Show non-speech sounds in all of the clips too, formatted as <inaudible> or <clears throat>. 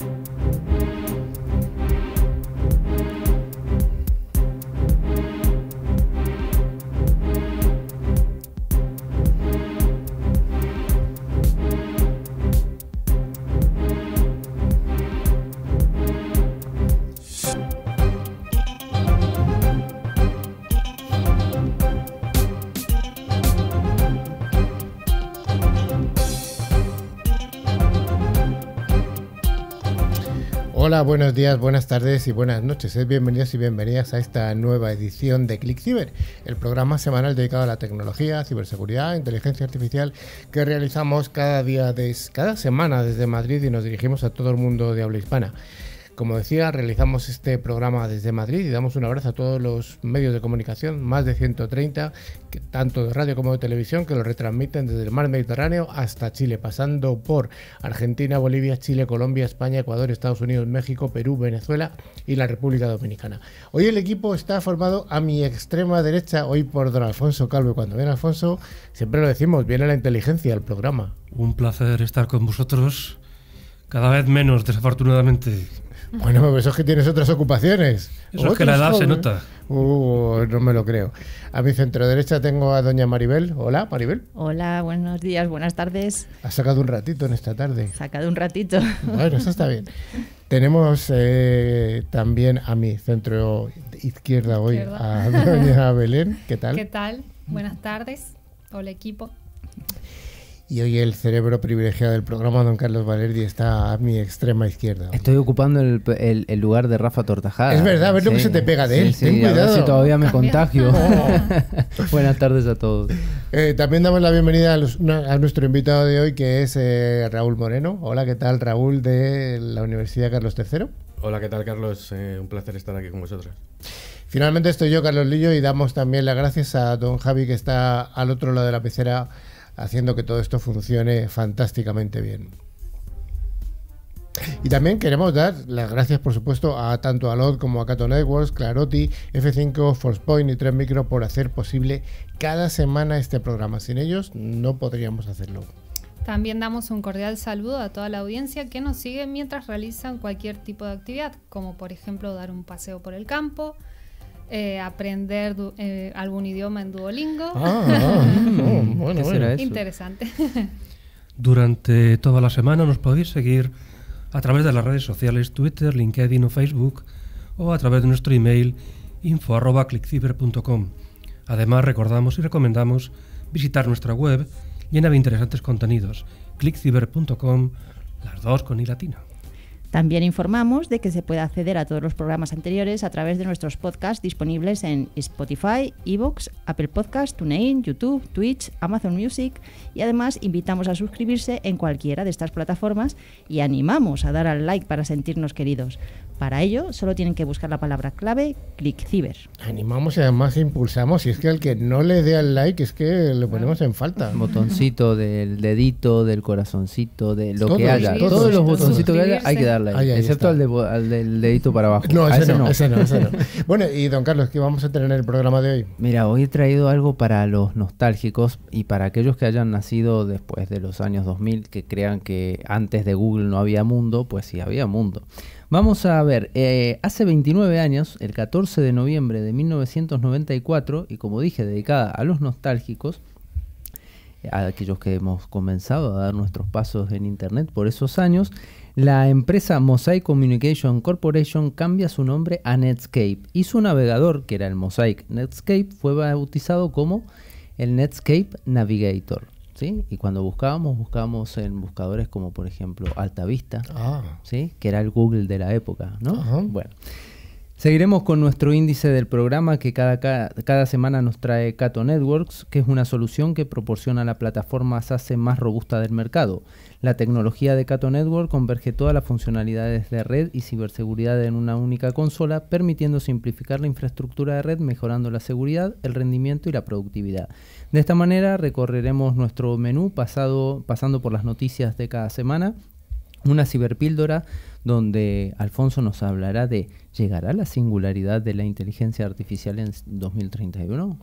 you Hola, buenos días, buenas tardes y buenas noches. Eh, bienvenidos y bienvenidas a esta nueva edición de ClickCyber el programa semanal dedicado a la tecnología, ciberseguridad, inteligencia artificial que realizamos cada día, de, cada semana desde Madrid y nos dirigimos a todo el mundo de habla hispana. Como decía, realizamos este programa desde Madrid y damos un abrazo a todos los medios de comunicación, más de 130, tanto de radio como de televisión, que lo retransmiten desde el mar Mediterráneo hasta Chile, pasando por Argentina, Bolivia, Chile, Colombia, España, Ecuador, Estados Unidos, México, Perú, Venezuela y la República Dominicana. Hoy el equipo está formado a mi extrema derecha, hoy por don Alfonso Calvo. cuando viene Alfonso, siempre lo decimos, viene la inteligencia al programa. Un placer estar con vosotros. Cada vez menos, desafortunadamente. Bueno, pues eso es que tienes otras ocupaciones. Eso que la edad se nota. Uh, no me lo creo. A mi centro derecha tengo a doña Maribel. Hola, Maribel. Hola, buenos días, buenas tardes. Ha sacado un ratito en esta tarde. Sacado un ratito. Bueno, eso está bien. Tenemos eh, también a mi centro izquierda hoy, a doña <laughs> Belén. ¿Qué tal? ¿Qué tal? Buenas tardes. Hola, equipo. Y hoy el cerebro privilegiado del programa, don Carlos Valerdi, está a mi extrema izquierda. Estoy ocupando el, lugar de Rafa Tortajada. Es verdad, a ver lo que se te pega de él. Sí, cuidado. si todavía me <laughs> contagio. <laughs> <laughs> Buenas tardes a todos. Eh, también damos la bienvenida a, nuestro invitado de hoy, que es eh, Raúl Moreno. Hola, ¿qué tal, Raúl, de la Universidad Carlos III? Hola, ¿qué tal, Carlos? Eh, un placer estar aquí con vosotros. Finalmente estoy yo, Carlos Lillo, y damos también las gracias a don Javi, que está al otro lado de la pecera haciendo que todo esto funcione fantásticamente bien. Y también queremos dar las gracias, por supuesto, a tanto a LOD como a Cato Networks, Claroti, F5, Forcepoint y 3 Micro por hacer posible cada semana este programa. Sin ellos no podríamos hacerlo. También damos un cordial saludo a toda la audiencia que nos sigue mientras realizan cualquier tipo de actividad, como por ejemplo dar un paseo por el campo, eh, aprender eh, algún idioma en Duolingo. Ah, ah mm, <laughs> bueno, interesante. <laughs> Durante toda la semana nos podéis seguir a través de las redes sociales Twitter, LinkedIn o Facebook o a través de nuestro email info@clickciber.com. Además recordamos y recomendamos visitar nuestra web llena de interesantes contenidos clickciber.com, las dos con i latina. También informamos de que se puede acceder a todos los programas anteriores a través de nuestros podcasts disponibles en Spotify, Evox, Apple Podcasts, TuneIn, YouTube, Twitch, Amazon Music y además invitamos a suscribirse en cualquiera de estas plataformas y animamos a dar al like para sentirnos queridos. Para ello, solo tienen que buscar la palabra clave ciber. Animamos y además impulsamos. Y es que al que no le dé al like, es que le ponemos en falta. Botoncito del dedito, del corazoncito, de lo que haya. Todos, los botoncitos que haya hay que darle. excepto al, de, del dedito para abajo. No, ese, no, ese, no, no. <laughs> bueno, y don Carlos, ¿qué vamos a tener en el programa de hoy? Mira, hoy he traído algo para los nostálgicos y para aquellos que hayan nacido después de los años 2000, que crean que antes de Google no había mundo, pues sí había mundo. Vamos a ver, eh, hace 29 años, el 14 de noviembre de 1994, y como dije, dedicada a los nostálgicos, a aquellos que hemos comenzado a dar nuestros pasos en Internet por esos años, la empresa Mosaic Communication Corporation cambia su nombre a Netscape y su navegador, que era el Mosaic Netscape, fue bautizado como el Netscape Navigator. ¿sí? Y cuando buscábamos, buscábamos en buscadores como por ejemplo Altavista, ah. ¿sí? Que era el Google de la época, ¿no? Bueno. Seguiremos con nuestro índice del programa que cada, semana nos trae Cato Networks, que es una solución que proporciona la plataforma SASE más robusta del mercado. La tecnología de Cato Network converge todas las funcionalidades de red y ciberseguridad en una única consola, permitiendo simplificar la infraestructura de red, mejorando la seguridad, el rendimiento y la productividad. De esta manera recorreremos nuestro menú pasado, pasando por las noticias de cada semana, una ciberpíldora, donde Alfonso nos hablará de ¿llegará la singularidad de la inteligencia artificial en 2031? <laughs>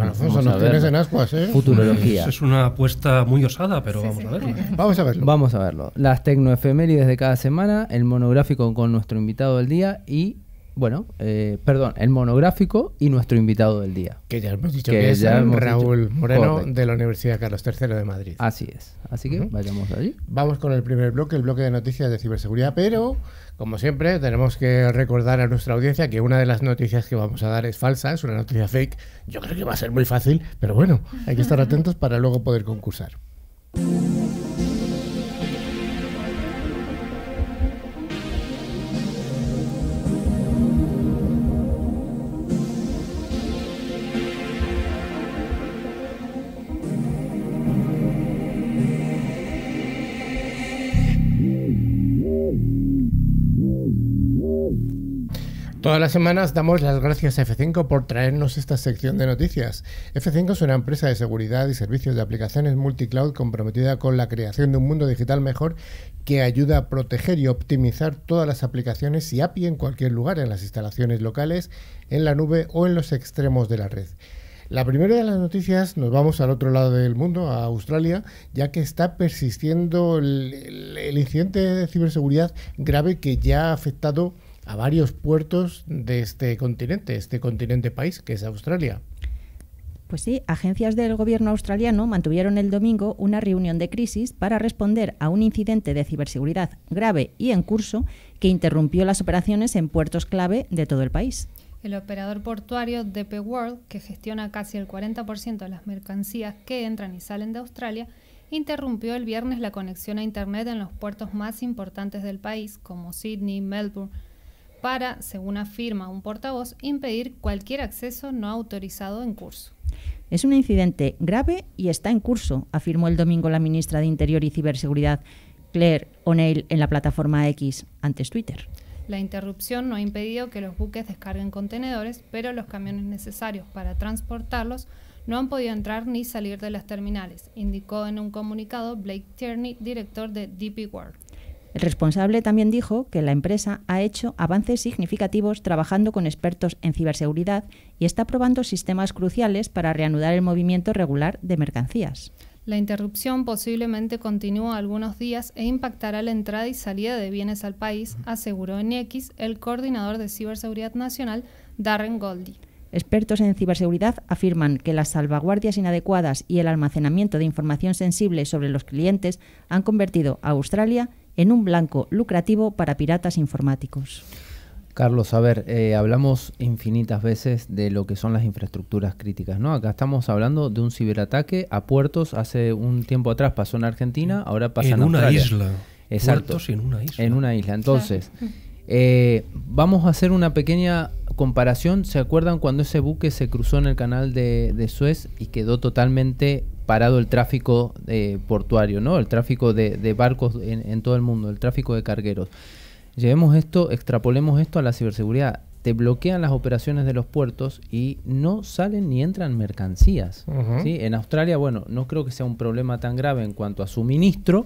Alfonso, nos tienes en ascuas, ¿eh? Futurología. Es una apuesta muy osada, pero vamos a verlo. <laughs> Vamos a verlo. Vamos a verlo. Las tecnoefemérides de cada semana, el monográfico con nuestro invitado del día y bueno, eh, perdón, el monográfico y nuestro invitado del día. Que ya hemos dicho que, es Raúl Moreno de la Universidad Carlos III de Madrid. Así es. Así que vayamos allí. Vamos con el primer bloque, el bloque de noticias de ciberseguridad, pero como siempre tenemos que recordar a nuestra audiencia que una de las noticias que vamos a dar es falsa, es una noticia fake. Yo creo que va a ser muy fácil, pero bueno, hay que estar atentos para luego poder concursar. Todas las semanas damos las gracias a F5 por traernos esta sección de noticias. F5 es una empresa de seguridad y servicios de aplicaciones multicloud comprometida con la creación de un mundo digital mejor que ayuda a proteger y optimizar todas las aplicaciones y API en cualquier lugar, en las instalaciones locales, en la nube o en los extremos de la red. La primera de las noticias nos vamos al otro lado del mundo, a Australia, ya que está persistiendo el, el incidente de ciberseguridad grave que ya ha afectado a varios puertos de este continente, este continente país que es Australia. Pues sí, agencias del gobierno australiano mantuvieron el domingo una reunión de crisis para responder a un incidente de ciberseguridad grave y en curso que interrumpió las operaciones en puertos clave de todo el país. El operador portuario DP World, que gestiona casi el 40% de las mercancías que entran y salen de Australia, interrumpió el viernes la conexión a Internet en los puertos más importantes del país, como Sydney, Melbourne, para, según afirma un portavoz, impedir cualquier acceso no autorizado en curso. Es un incidente grave y está en curso, afirmó el domingo la ministra de Interior y Ciberseguridad, Claire O'Neill, en la plataforma X, antes Twitter. La interrupción no ha impedido que los buques descarguen contenedores, pero los camiones necesarios para transportarlos no han podido entrar ni salir de las terminales, indicó en un comunicado Blake Tierney, director de DP World. El responsable también dijo que la empresa ha hecho avances significativos trabajando con expertos en ciberseguridad y está probando sistemas cruciales para reanudar el movimiento regular de mercancías. La interrupción posiblemente continúa algunos días e impactará la entrada y salida de bienes al país, aseguró en X el coordinador de ciberseguridad nacional, Darren Goldie. Expertos en ciberseguridad afirman que las salvaguardias inadecuadas y el almacenamiento de información sensible sobre los clientes han convertido a Australia en un blanco lucrativo para piratas informáticos. Carlos, a ver, eh, hablamos infinitas veces de lo que son las infraestructuras críticas, ¿no? Acá estamos hablando de un ciberataque a puertos. Hace un tiempo atrás pasó en Argentina, ahora pasa en, en una isla. Exacto. Puertos en una isla. En una isla. Entonces, eh, vamos a hacer una pequeña comparación. ¿Se acuerdan cuando ese buque se cruzó en el canal de Suez y quedó totalmente parado el tráfico portuario, ¿no? El tráfico de, barcos en, todo el mundo, el tráfico de cargueros. Llevemos esto, extrapolemos esto a la ciberseguridad. Te bloquean las operaciones de los puertos y no salen ni entran mercancías. En Australia, bueno, no creo que sea un problema tan grave en cuanto a suministro,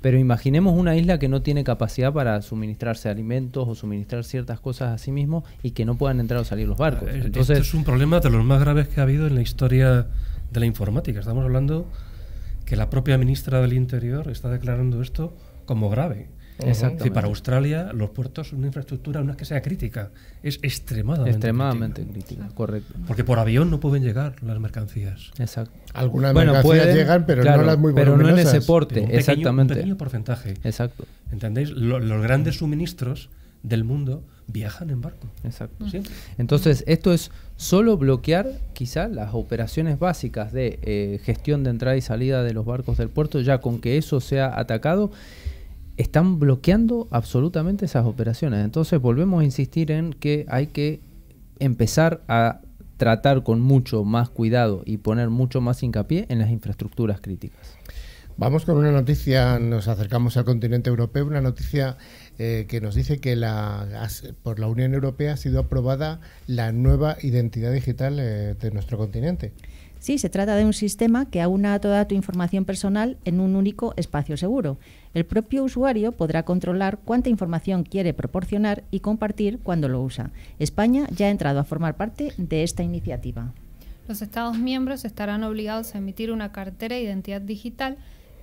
pero imaginemos una isla que no tiene capacidad para suministrarse alimentos o suministrar ciertas cosas a sí mismo y que no puedan entrar o salir los barcos. Eh, Entonces, es un problema de los más graves que ha habido en la historia de la informática. Estamos hablando que la propia ministra del Interior está declarando esto como grave. exacto para Australia los puertos son una infraestructura, no es que sea crítica, es extremadamente, extremadamente crítica. correcto. Porque por avión no pueden llegar las mercancías. Exacto. Algunas mercancías pueden, llegan, pero no las muy Pero no en ese porte, exactamente. Un pequeño porcentaje. Exacto. ¿Entendéis? los grandes suministros del mundo viajan en barco. Exacto. Entonces, esto es solo bloquear quizá las operaciones básicas de eh, gestión de entrada y salida de los barcos del puerto, ya con que eso sea atacado, están bloqueando absolutamente esas operaciones. Entonces, volvemos a insistir en que hay que empezar a tratar con mucho más cuidado y poner mucho más hincapié en las infraestructuras críticas. Vamos con una noticia, nos acercamos al continente europeo, una noticia eh, que nos dice que la, por la Unión Europea ha sido aprobada la nueva identidad digital eh, de nuestro continente. Sí, se trata de un sistema que aúna toda tu información personal en un único espacio seguro. El propio usuario podrá controlar cuánta información quiere proporcionar y compartir cuando lo usa. España ya ha entrado a formar parte de esta iniciativa. Los Estados miembros estarán obligados a emitir una cartera de identidad digital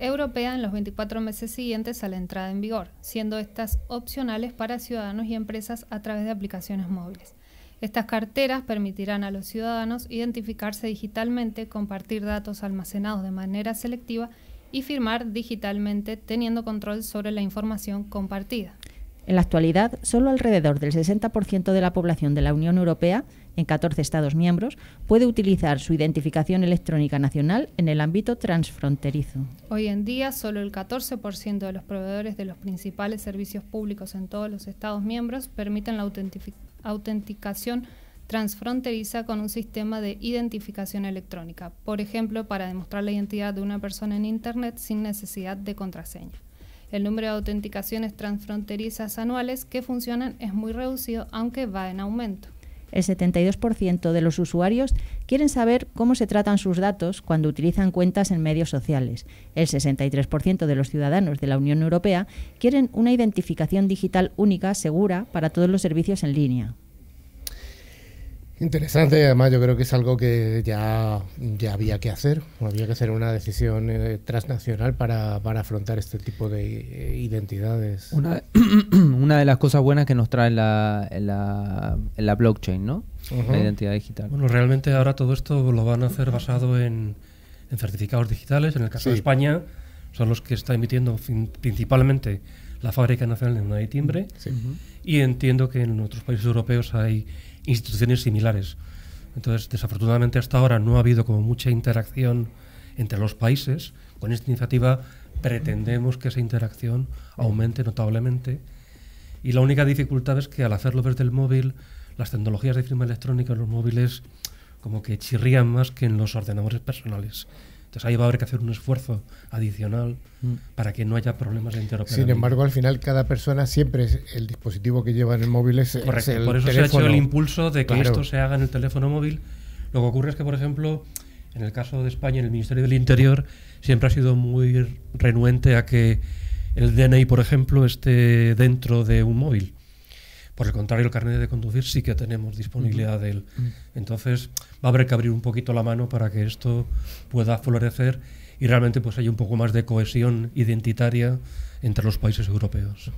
europea en los 24 meses siguientes a la entrada en vigor, siendo estas opcionales para ciudadanos y empresas a través de aplicaciones móviles. Estas carteras permitirán a los ciudadanos identificarse digitalmente, compartir datos almacenados de manera selectiva y firmar digitalmente teniendo control sobre la información compartida. En la actualidad, solo alrededor del 60% de la población de la Unión Europea en 14 Estados miembros, puede utilizar su identificación electrónica nacional en el ámbito transfronterizo. Hoy en día, solo el 14% de los proveedores de los principales servicios públicos en todos los Estados miembros permiten la autenticación transfronteriza con un sistema de identificación electrónica, por ejemplo, para demostrar la identidad de una persona en Internet sin necesidad de contraseña. El número de autenticaciones transfronterizas anuales que funcionan es muy reducido, aunque va en aumento el 72% de los usuarios quieren saber cómo se tratan sus datos cuando utilizan cuentas en medios sociales. El 63% de los ciudadanos de la Unión Europea quieren una identificación digital única, segura, para todos los servicios en línea. Interesante, además yo creo que es algo que ya, ya había que hacer, había que hacer una decisión eh, transnacional para, afrontar este tipo de eh, identidades. <clears throat> Una de, las cosas buenas que nos trae la, la, blockchain, ¿no? La identidad digital. Bueno, realmente ahora todo esto lo van a hacer basado en, certificados digitales, en el caso de España son los que está emitiendo principalmente la Fábrica Nacional de una Timbre y entiendo que en otros países europeos hay instituciones similares. Entonces, desafortunadamente hasta ahora no ha habido como mucha interacción entre los países. Con esta iniciativa pretendemos que esa interacción aumente notablemente. Y la única dificultad es que al hacerlo desde el móvil, las tecnologías de firma electrónica en los móviles como que chirrían más que en los ordenadores personales. Entonces ahí va a haber que hacer un esfuerzo adicional mm. para que no haya problemas de interoperabilidad. Sin embargo, al final cada persona siempre es el dispositivo que lleva en el móvil es, Correcto, el por eso se ha hecho el impulso de que esto se haga en el teléfono móvil. Lo que ocurre es que, por ejemplo, en el caso de España, en el Ministerio del Interior siempre ha sido muy renuente a que el DNI, por ejemplo, esté dentro de un móvil. Por el contrario, el carnet de conducir sí que tenemos disponibilidad de él. Entonces, va a haber que abrir un poquito la mano para que esto pueda florecer y realmente pues haya un poco más de cohesión identitaria entre los países europeos.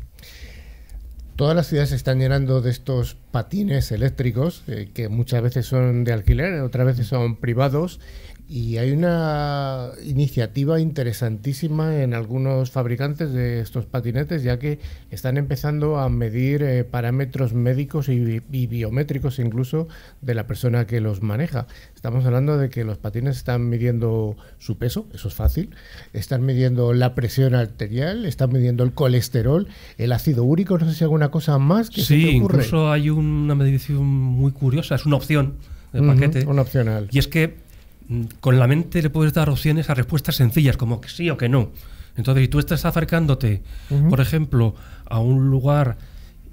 Todas las ciudades se están llenando de estos patines eléctricos, eh, que muchas veces son de alquiler, otras veces son privados, y hay una iniciativa interesantísima en algunos fabricantes de estos patinetes, ya que están empezando a medir eh, parámetros médicos y, biométricos incluso de la persona que los maneja. Estamos hablando de que los patines están midiendo su peso, eso es fácil, están midiendo la presión arterial, están midiendo el colesterol, el ácido úrico, no sé si alguna cosa más que sí, se ocurre. incluso hay una medición muy curiosa, es una opción de paquete. opcional. Y es que Mm, con la mente le puedes dar opciones a respuestas sencillas, como que sí o que no. Entonces, si tú estás acercándote, por ejemplo, a un lugar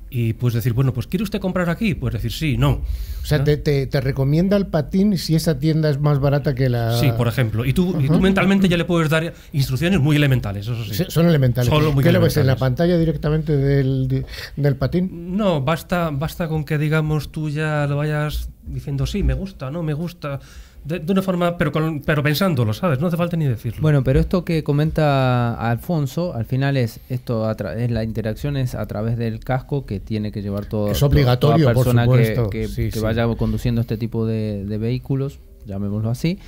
y puedes decir, bueno, pues ¿quiere usted comprar aquí? Puedes decir sí, no. O sea, Te, te, recomienda el patín si esa tienda es más barata que la... Sí, por ejemplo. Y tú, mentalmente ya le puedes dar instrucciones muy elementales, son elementales. ¿Qué ves en la pantalla directamente del, patín? No, basta, basta con que, digamos, tú ya lo vayas diciendo, sí, me gusta, no, me gusta de, una forma, pero, con, pero pensándolo, ¿sabes? No hace falta ni decirlo. Bueno, pero esto que comenta Alfonso, al final es esto a es la interacción es a través del casco que tiene que llevar todo, es obligatorio, persona que, vaya conduciendo este tipo de, de vehículos, llamémoslo así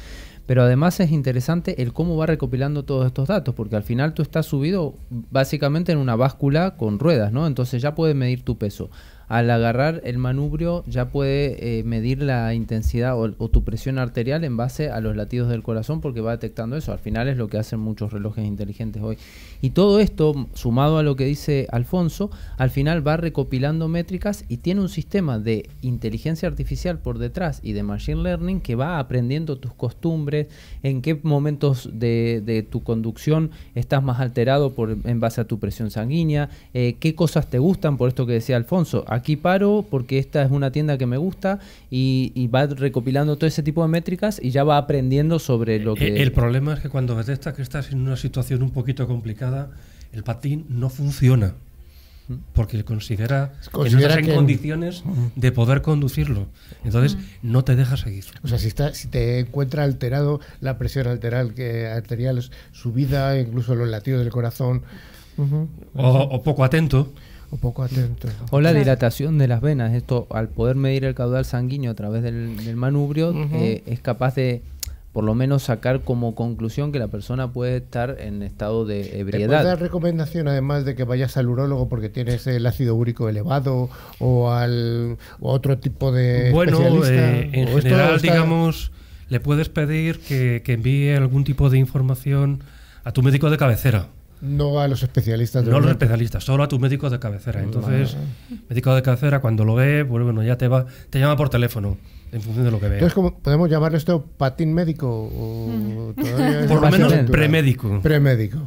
pero además es interesante el cómo va recopilando todos estos datos, porque al final tú estás subido básicamente en una báscula con ruedas, ¿no? Entonces ya puedes medir tu peso, al agarrar el manubrio ya puede eh, medir la intensidad o, tu presión arterial en base a los latidos del corazón porque va detectando eso. Al final es lo que hacen muchos relojes inteligentes hoy. Y todo esto, sumado a lo que dice Alfonso, al final va recopilando métricas y tiene un sistema de inteligencia artificial por detrás y de machine learning que va aprendiendo tus costumbres, en qué momentos de, tu conducción estás más alterado por, en base a tu presión sanguínea, eh, qué cosas te gustan, por esto que decía Alfonso aquí paro porque esta es una tienda que me gusta y, va recopilando todo ese tipo de métricas y ya va aprendiendo sobre lo que... Eh, el, problema es que cuando detectas que estás en una situación un poquito complicada, el patín no funciona mm. porque considera, considera que en condiciones mm. de poder conducirlo. Entonces, mm. no te deja seguir. O sea, si, está, si te encuentra alterado la presión arterial, que, arterial subida, incluso los latidos del corazón. o, poco atento o poco atento. O la dilatación de las venas. Esto, al poder medir el caudal sanguíneo a través del, manubrio, eh, es capaz de por lo menos sacar como conclusión que la persona puede estar en estado de ebriedad. ¿Te dar recomendación además de que vayas al urólogo porque tienes el ácido úrico elevado o al otro tipo de bueno, especialista? Eh, en general, digamos, le puedes pedir que, que envíe algún tipo de información a tu médico de cabecera. No a los especialistas. no a los especialistas, solo a tus médicos de cabecera. Entonces, médico de cabecera cuando lo ve, pues bueno, ya te va, te llama por teléfono en función de lo que ve Entonces, ¿podemos llamar esto patín médico? O Por lo menos premédico. Premédico.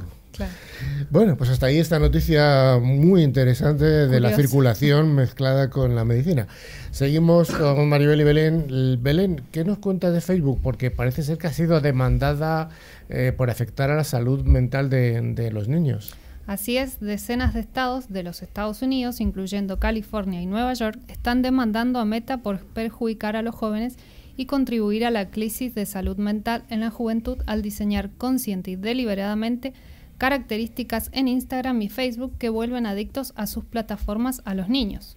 Bueno, pues hasta ahí esta noticia muy interesante de la circulación <laughs> mezclada con la medicina. Seguimos con Maribel y Belén. Belén, ¿qué nos cuenta de Facebook? Porque parece ser que ha sido demandada eh, por afectar a la salud mental de, de los niños. Así es, decenas de estados de los Estados Unidos, incluyendo California y Nueva York, están demandando a Meta por perjudicar a los jóvenes y contribuir a la crisis de salud mental en la juventud al diseñar consciente y deliberadamente características en Instagram y Facebook que vuelven adictos a sus plataformas a los niños.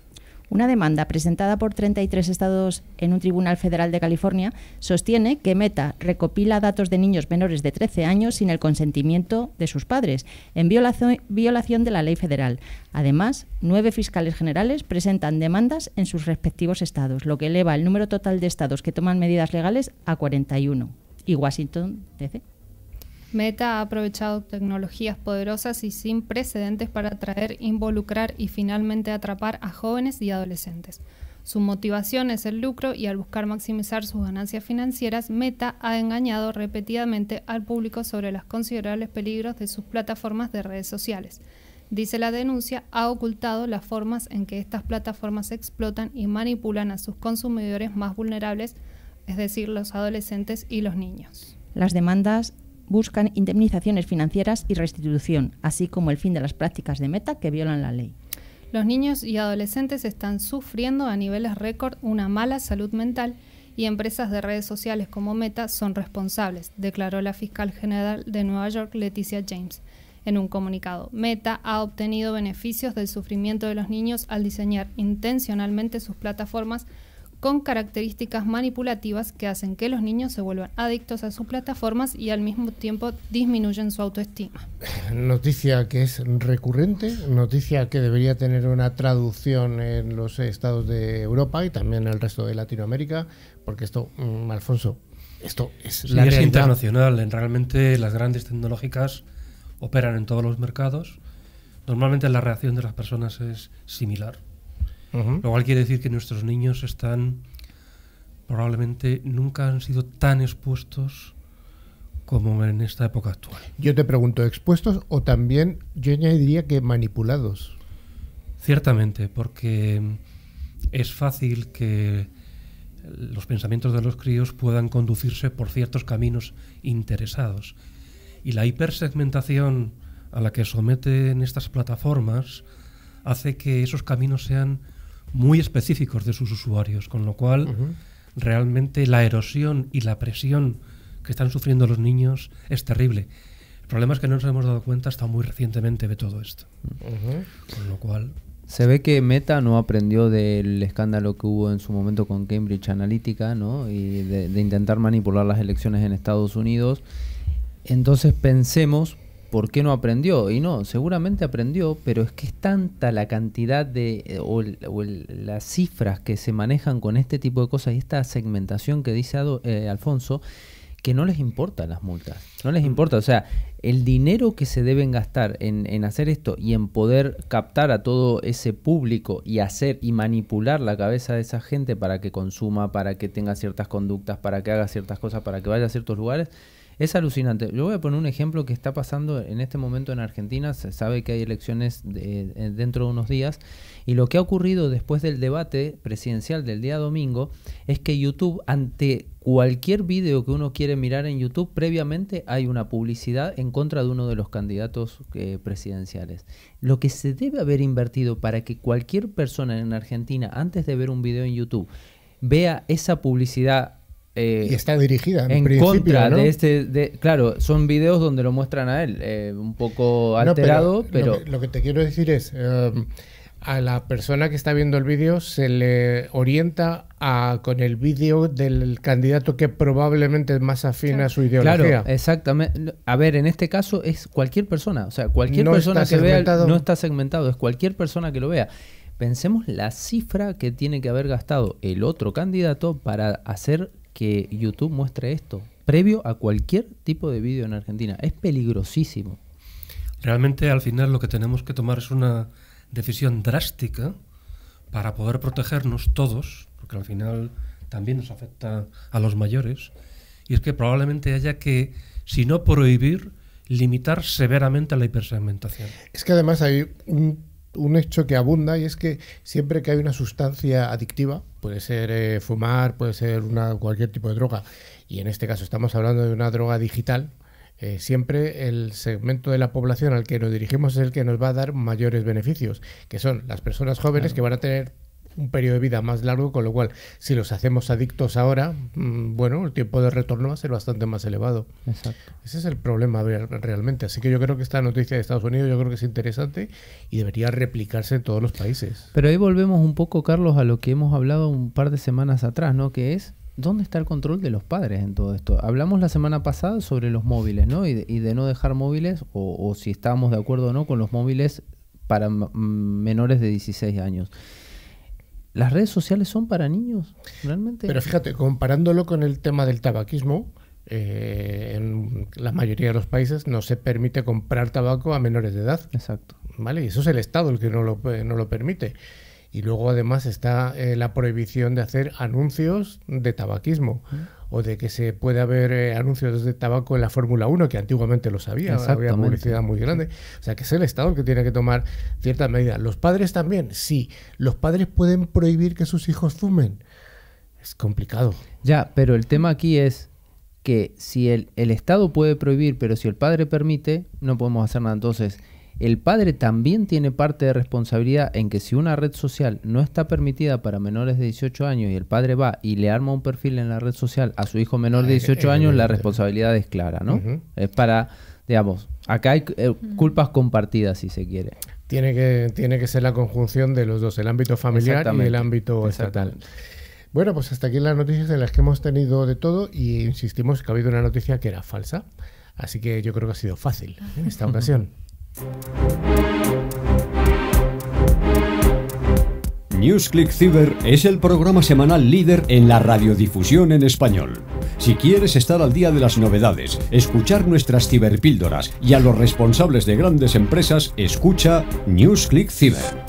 Una demanda presentada por 33 estados en un tribunal federal de California sostiene que Meta recopila datos de niños menores de 13 años sin el consentimiento de sus padres, en violación de la ley federal. Además, nueve fiscales generales presentan demandas en sus respectivos estados, lo que eleva el número total de estados que toman medidas legales a 41. Y Washington, D.C. Meta ha aprovechado tecnologías poderosas y sin precedentes para atraer, involucrar y finalmente atrapar a jóvenes y adolescentes. Su motivación es el lucro y al buscar maximizar sus ganancias financieras, Meta ha engañado repetidamente al público sobre los considerables peligros de sus plataformas de redes sociales. Dice la denuncia, ha ocultado las formas en que estas plataformas explotan y manipulan a sus consumidores más vulnerables, es decir, los adolescentes y los niños. Las demandas buscan indemnizaciones financieras y restitución, así como el fin de las prácticas de meta que violan la ley. Los niños y adolescentes están sufriendo a niveles récord una mala salud mental y empresas de redes sociales como Meta son responsables, declaró la fiscal general de Nueva York, Leticia James. En un comunicado, Meta ha obtenido beneficios del sufrimiento de los niños al diseñar intencionalmente sus plataformas con características manipulativas que hacen que los niños se vuelvan adictos a sus plataformas y al mismo tiempo disminuyen su autoestima. <laughs> Noticia que es recurrente, noticia que debería tener una traducción en los estados de Europa y también en el resto de Latinoamérica, porque esto, mm, Alfonso, esto es la es internacional. Realmente las grandes tecnológicas operan en todos los mercados. Normalmente la reacción de las personas es similar. Lo cual quiere decir que nuestros niños están, probablemente nunca han sido tan expuestos como en esta época actual. Yo te pregunto, ¿expuestos o también, yo añadiría que manipulados? Ciertamente, porque es fácil que los pensamientos de los críos puedan conducirse por ciertos caminos interesados. Y la hipersegmentación a la que someten estas plataformas hace que esos caminos sean muy específicos de sus usuarios, con lo cual realmente la erosión y la presión que están sufriendo los niños es terrible. El problema es que no nos hemos dado cuenta hasta muy recientemente de todo esto. Con lo cual... Se ve que Meta no aprendió del escándalo que hubo en su momento con Cambridge Analytica, ¿no? Y de, de intentar manipular las elecciones en Estados Unidos. Entonces pensemos, ¿por qué no aprendió? Y no, seguramente aprendió, pero es que es tanta la cantidad de, eh, o, las cifras que se manejan con este tipo de cosas y esta segmentación que dice eh, Alfonso, que no les importan las multas, no les mm. importa, o sea, el dinero que se deben gastar en, en, hacer esto y en poder captar a todo ese público y hacer y manipular la cabeza de esa gente para que consuma, para que tenga ciertas conductas, para que haga ciertas cosas, para que vaya a ciertos lugares, es alucinante. Yo voy a poner un ejemplo que está pasando en este momento en Argentina. Se sabe que hay elecciones eh, dentro de unos días. Y lo que ha ocurrido después del debate presidencial del día domingo es que YouTube, ante cualquier video que uno quiere mirar en YouTube, previamente hay una publicidad en contra de uno de los candidatos eh, presidenciales. Lo que se debe haber invertido para que cualquier persona en Argentina, antes de ver un video en YouTube, vea esa publicidad eh, y está dirigida en, en contra de este. claro, son videos donde lo muestran a él, eh, un poco alterado, pero. Lo, que, te quiero decir es. Em, a la persona que está viendo el vídeo se le orienta a, con el vídeo del candidato que probablemente es más afín a su ideología. Claro, exactamente. A ver, en este caso es cualquier persona, o sea, cualquier persona que segmentado. vea no está segmentado, es cualquier persona que lo vea. Pensemos la cifra que tiene que haber gastado el otro candidato para hacer que YouTube muestre esto, previo a cualquier tipo de vídeo en Argentina. Es peligrosísimo. Realmente al final lo que tenemos que tomar es una decisión drástica para poder protegernos todos, porque al final también nos afecta a los mayores, y es que probablemente haya que, si no prohibir, limitar severamente la hipersegmentación. Es que además hay un un hecho que abunda y es que siempre que hay una sustancia adictiva, puede ser eh, fumar, puede ser cualquier tipo de droga, y en este caso estamos hablando de una droga digital, eh, siempre el segmento de la población al que nos dirigimos es el que nos va a dar mayores beneficios, que son las personas jóvenes que van a tener un periodo de vida más largo, con lo cual, si los hacemos adictos ahora, mm, bueno, el tiempo de retorno va a ser bastante más elevado. Ese es el problema realmente. Así que yo creo que esta noticia de Estados Unidos yo creo que es interesante y debería replicarse en todos los países. Pero ahí volvemos un poco, Carlos, a lo que hemos hablado un par de semanas atrás, ¿no? Que es ¿dónde está el control de los padres en todo esto? Hablamos la semana pasada sobre los móviles, ¿no? Y de, no dejar móviles, o, o, si estábamos de acuerdo o no con los móviles para menores de 16 años. ¿Las redes sociales son para niños? ¿Realmente? Pero fíjate, comparándolo con el tema del tabaquismo, eh, en la mayoría de los países no se permite comprar tabaco a menores de edad. Exacto. ¿Vale? Y eso es el Estado el que no lo, eh, permite. Y luego además está eh, la prohibición de hacer anuncios de tabaquismo o de que se puede haber eh, anuncios de este tabaco en la Fórmula 1, que antiguamente lo sabía, había publicidad muy grande. O sea, que es el Estado el que tiene que tomar ciertas medidas. Los padres también, sí. Los padres pueden prohibir que sus hijos fumen. Es complicado. Ya, pero el tema aquí es que si el, el Estado puede prohibir, pero si el padre permite, no podemos hacer nada. Entonces, el padre también tiene parte de responsabilidad en que si una red social no está permitida para menores de 18 años y el padre va y le arma un perfil en la red social a su hijo menor de 18 eh, eh, años, la eh, responsabilidad es clara, ¿no? Es para, digamos, acá hay mm. culpas compartidas si se quiere. Tiene que, tiene que ser la conjunción de los dos, el ámbito familiar y el ámbito estatal. Bueno, pues hasta aquí las noticias de las que hemos tenido de todo y insistimos que ha habido una noticia que era falsa. Así que yo creo que ha sido fácil en esta <laughs> ocasión. NewsClick Ciber es el programa semanal líder en la radiodifusión en español. Si quieres estar al día de las novedades, escuchar nuestras ciberpíldoras y a los responsables de grandes empresas, escucha NewsClick Ciber.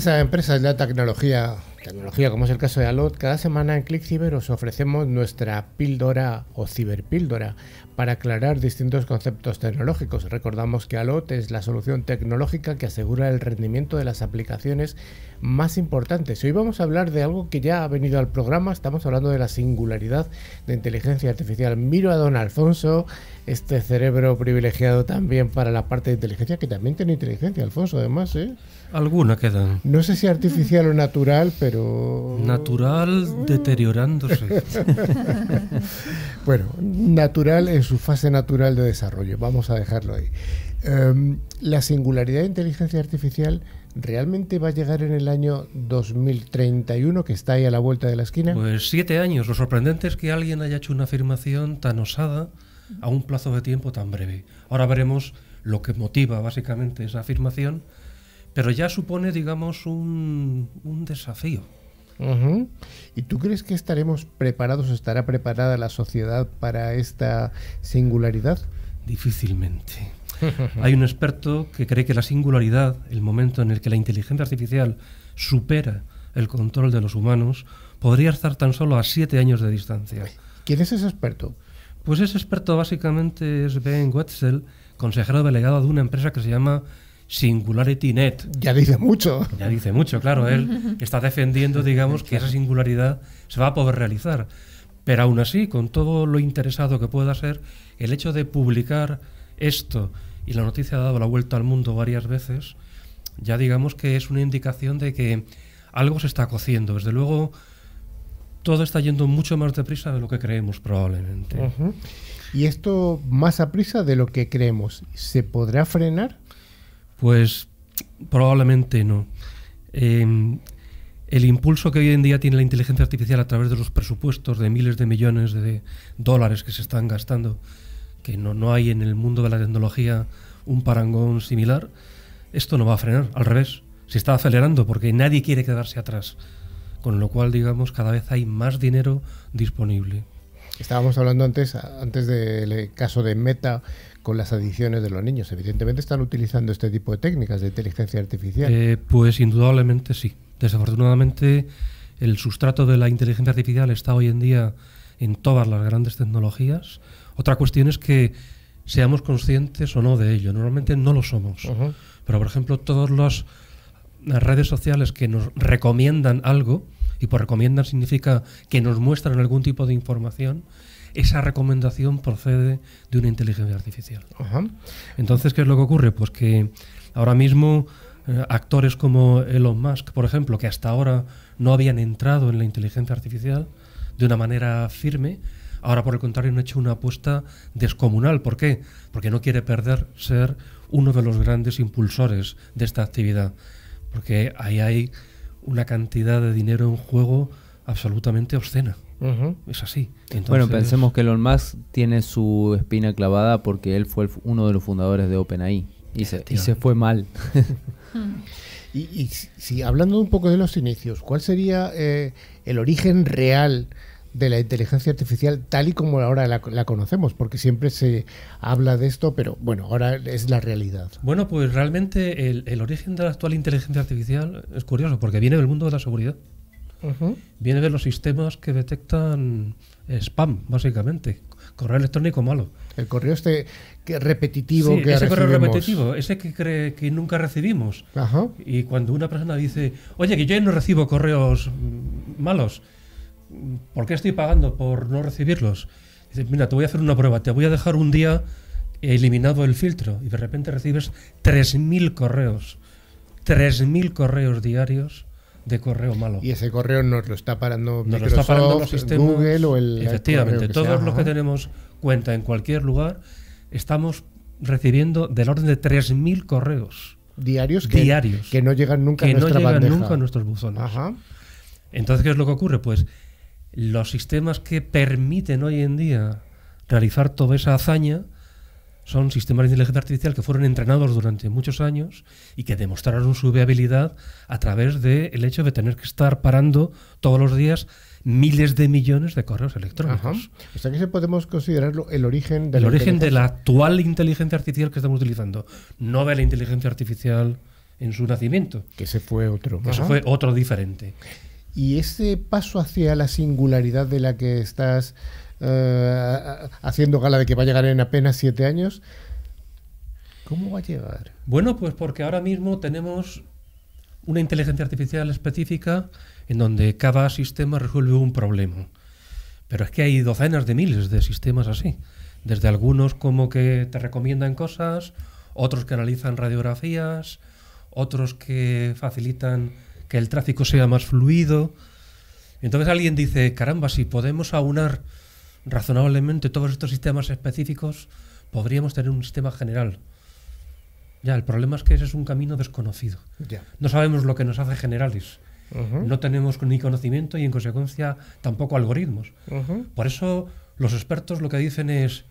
esas empresas de la tecnología, tecnología como es el caso de Alot, cada semana en ClickCiber os ofrecemos nuestra píldora o ciberpíldora para aclarar distintos conceptos tecnológicos. Recordamos que Alot es la solución tecnológica que asegura el rendimiento de las aplicaciones más importantes. Hoy vamos a hablar de algo que ya ha venido al programa, estamos hablando de la singularidad de inteligencia artificial. Miro a don Alfonso, este cerebro privilegiado también para la parte de inteligencia, que también tiene inteligencia, Alfonso, además, ¿eh? Alguna quedan. No sé si artificial o natural, pero... Natural deteriorándose. <laughs> bueno, natural en su fase natural de desarrollo. Vamos a dejarlo ahí. Em, la singularidad de inteligencia artificial realmente va a llegar en el año 2031, que está ahí a la vuelta de la esquina. Pues siete años. Lo sorprendente es que alguien haya hecho una afirmación tan osada a un plazo de tiempo tan breve. Ahora veremos lo que motiva básicamente esa afirmación pero ya supone, digamos, un, desafío. ¿Y tú crees que estaremos preparados, estará preparada la sociedad para esta singularidad? Difícilmente. <laughs> Hay un experto que cree que la singularidad, el momento en el que la inteligencia artificial supera el control de los humanos, podría estar tan solo a siete años de distancia. ¿Quién es ese experto? Pues ese experto básicamente es Ben Wetzel, consejero delegado de una empresa que se llama Net, Ya dice mucho. Ya dice mucho, claro. Él <laughs> está defendiendo, digamos, que esa singularidad se va a poder realizar. Pero aún así, con todo lo interesado que pueda ser, el hecho de publicar esto, y la noticia ha dado la vuelta al mundo varias veces, ya digamos que es una indicación de que algo se está cociendo. Desde luego, todo está yendo mucho más deprisa de lo que creemos probablemente. Y esto más a prisa de lo que creemos, ¿se podrá frenar? Pues probablemente no. Em, el impulso que hoy en día tiene la inteligencia artificial a través de los presupuestos de miles de millones de dólares que se están gastando, que no, hay en el mundo de la tecnología un parangón similar, esto no va a frenar, al revés, se está acelerando porque nadie quiere quedarse atrás, con lo cual, digamos, cada vez hay más dinero disponible. Estábamos hablando antes, antes del caso de Meta con las adicciones de los niños. Evidentemente están utilizando este tipo de técnicas de inteligencia artificial. Eh, pues indudablemente sí. Desafortunadamente el sustrato de la inteligencia artificial está hoy en día en todas las grandes tecnologías. Otra cuestión es que seamos conscientes o no de ello. Normalmente no lo somos. Pero, por ejemplo, todas las redes sociales que nos recomiendan algo, y por recomiendan significa que nos muestran algún tipo de información, esa recomendación procede de una inteligencia artificial. Entonces, ¿qué es lo que ocurre? Pues que ahora mismo eh, actores como Elon Musk, por ejemplo, que hasta ahora no habían entrado en la inteligencia artificial de una manera firme, ahora por el contrario han hecho una apuesta descomunal. ¿Por qué? Porque no quiere perder ser uno de los grandes impulsores de esta actividad. Porque ahí hay una cantidad de dinero en juego absolutamente obscena. Es así. bueno, pensemos que Elon Musk tiene su espina clavada porque él fue uno de los fundadores de OpenAI y, se, y se, fue mal. <laughs> Hmm. y, hablando un poco de los inicios, ¿cuál sería eh, el origen real de la inteligencia artificial tal y como ahora la, conocemos, porque siempre se habla de esto, pero bueno, ahora es la realidad. Bueno, pues realmente el origen de la actual inteligencia artificial es curioso, porque viene del mundo de la seguridad viene de los sistemas que detectan eh, spam, básicamente, correo electrónico malo. El correo este que repetitivo ese correo repetitivo, ese que, cree que nunca recibimos. Y cuando una persona dice, oye, que yo no recibo correos malos, ¿por qué estoy pagando por no recibirlos? mira, te voy a hacer una prueba, te voy a dejar un día eliminado el filtro y de repente recibes 3.000 correos. 3.000 correos diarios de correo malo. Y ese correo nos lo está parando, lo está parando los sistemas, Google o el. Efectivamente, todos los que tenemos cuenta en cualquier lugar estamos recibiendo del orden de 3.000 correos. Diarios que, diarios que no llegan nunca a nuestra nunca a nuestros buzones. Entonces, ¿qué es lo que ocurre? Pues los sistemas que permiten hoy en día realizar toda esa hazaña son sistemas de inteligencia artificial que fueron entrenados durante muchos años y que demostraron su viabilidad a través del hecho de tener que estar parando todos los días miles de millones de correos electrónicos. O sea que se podemos considerarlo el origen de origen de la actual inteligencia artificial que estamos utilizando, no ve la inteligencia artificial en su nacimiento. Que se fue otro. Que fue otro diferente. Y ese paso hacia la singularidad de la que estás eh, haciendo gala de que va a llegar en apenas siete años. ¿Cómo va a llegar? Bueno, pues porque ahora mismo tenemos una inteligencia artificial específica en donde cada sistema resuelve un problema. Pero es que hay docenas de miles de sistemas así. Desde algunos como que te recomiendan cosas, otros que analizan radiografías, otros que facilitan que el tráfico sea más fluido. Entonces alguien dice, caramba, si podemos aunar razonablemente todos estos sistemas específicos, podríamos tener un sistema general. Ya, el problema es que ese es un camino desconocido. No sabemos lo que nos hace generales. No tenemos ni conocimiento y en consecuencia tampoco algoritmos. Por eso los expertos lo que dicen es,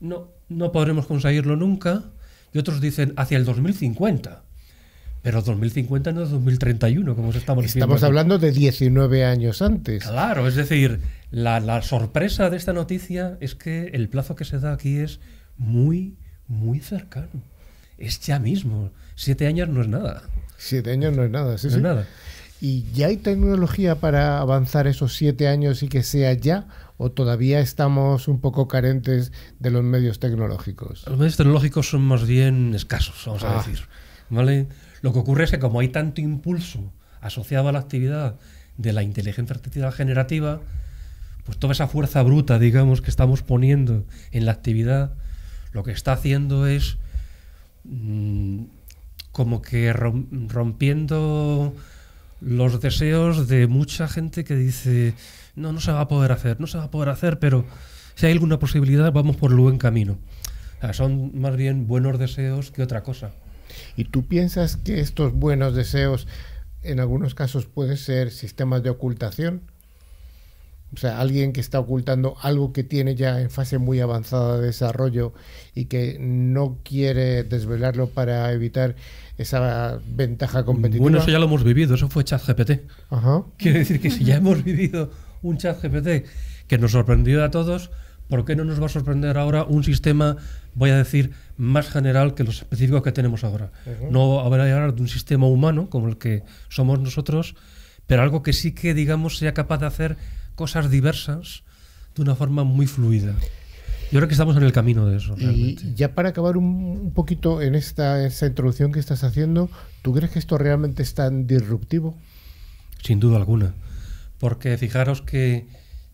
no, no podremos conseguirlo nunca. Y otros dicen, hacia el 2050. Pero 2050 no es 2031, como se estamos diciendo. Estamos hablando de 19 años antes. Claro, es decir, la, sorpresa de esta noticia es que el plazo que se da aquí es muy, muy cercano. Es ya mismo. Siete años no es nada. Siete años no es nada, sí, Es nada. ¿Y ya hay tecnología para avanzar esos siete años y que sea ya? ¿O todavía estamos un poco carentes de los medios tecnológicos? Los medios tecnológicos son más bien escasos, vamos a ah. decir. ¿Vale? Lo que ocurre es que como hay tanto impulso asociado a la actividad de la inteligencia artificial generativa, pues toda esa fuerza bruta, digamos, que estamos poniendo en la actividad, lo que está haciendo es mm, como que rompiendo los deseos de mucha gente que dice, no, no se va a poder hacer, no se va a poder hacer, pero si hay alguna posibilidad, vamos por el buen camino. son más bien buenos deseos que otra cosa. ¿Y tú piensas que estos buenos deseos en algunos casos pueden ser sistemas de ocultación? O sea, alguien que está ocultando algo que tiene ya en fase muy avanzada de desarrollo y que no quiere desvelarlo para evitar esa ventaja competitiva. Bueno, eso ya lo hemos vivido, eso fue ChatGPT. Ajá. Quiere decir que si ya hemos vivido un ChatGPT que nos sorprendió a todos, ¿por qué no nos va a sorprender ahora un sistema, voy a decir, más general que los específicos que tenemos ahora? No habrá hablar de un sistema humano como el que somos nosotros, pero algo que sí que, digamos, sea capaz de hacer cosas diversas de una forma muy fluida. Yo creo que estamos en el camino de eso. Realmente. Y ya para acabar un, poquito en esta, esta introducción que estás haciendo, ¿tú crees que esto realmente es tan disruptivo? Sin duda alguna. Porque fijaros que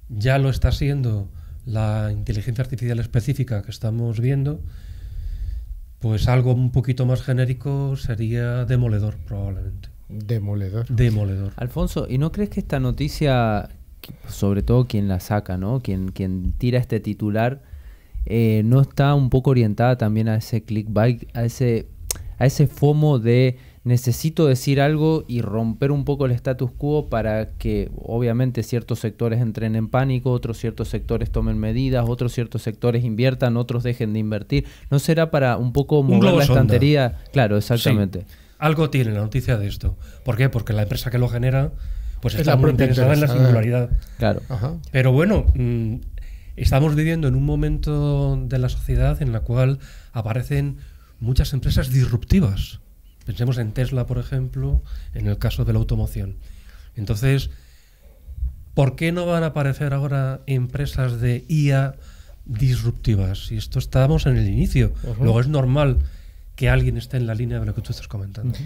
ya lo está haciendo la inteligencia artificial específica que estamos viendo, pues algo un poquito más genérico sería demoledor probablemente. Demoledor. Demoledor. Alfonso, ¿y no crees que esta noticia sobre todo quien la saca, ¿no? Quien, quien tira este titular, eh, no está un poco orientada también a ese clickbait, a ese, a ese FOMO de necesito decir algo y romper un poco el status quo para que obviamente ciertos sectores entren en pánico, otros ciertos sectores tomen medidas, otros ciertos sectores inviertan, otros dejen de invertir. ¿No será para un poco mover la estantería? Claro, exactamente. algo tiene la noticia de esto. ¿Por qué? Porque la empresa que lo genera pues está muy interesada, en la singularidad. Claro. Pero bueno, mm, estamos viviendo en un momento de la sociedad en la cual aparecen muchas empresas disruptivas. Pensemos en Tesla, por ejemplo, en el caso de la automoción. Entonces, ¿por qué no van a aparecer ahora empresas de IA disruptivas? Y esto estábamos en el inicio. Luego es normal que alguien esté en la línea de lo que tú estás comentando.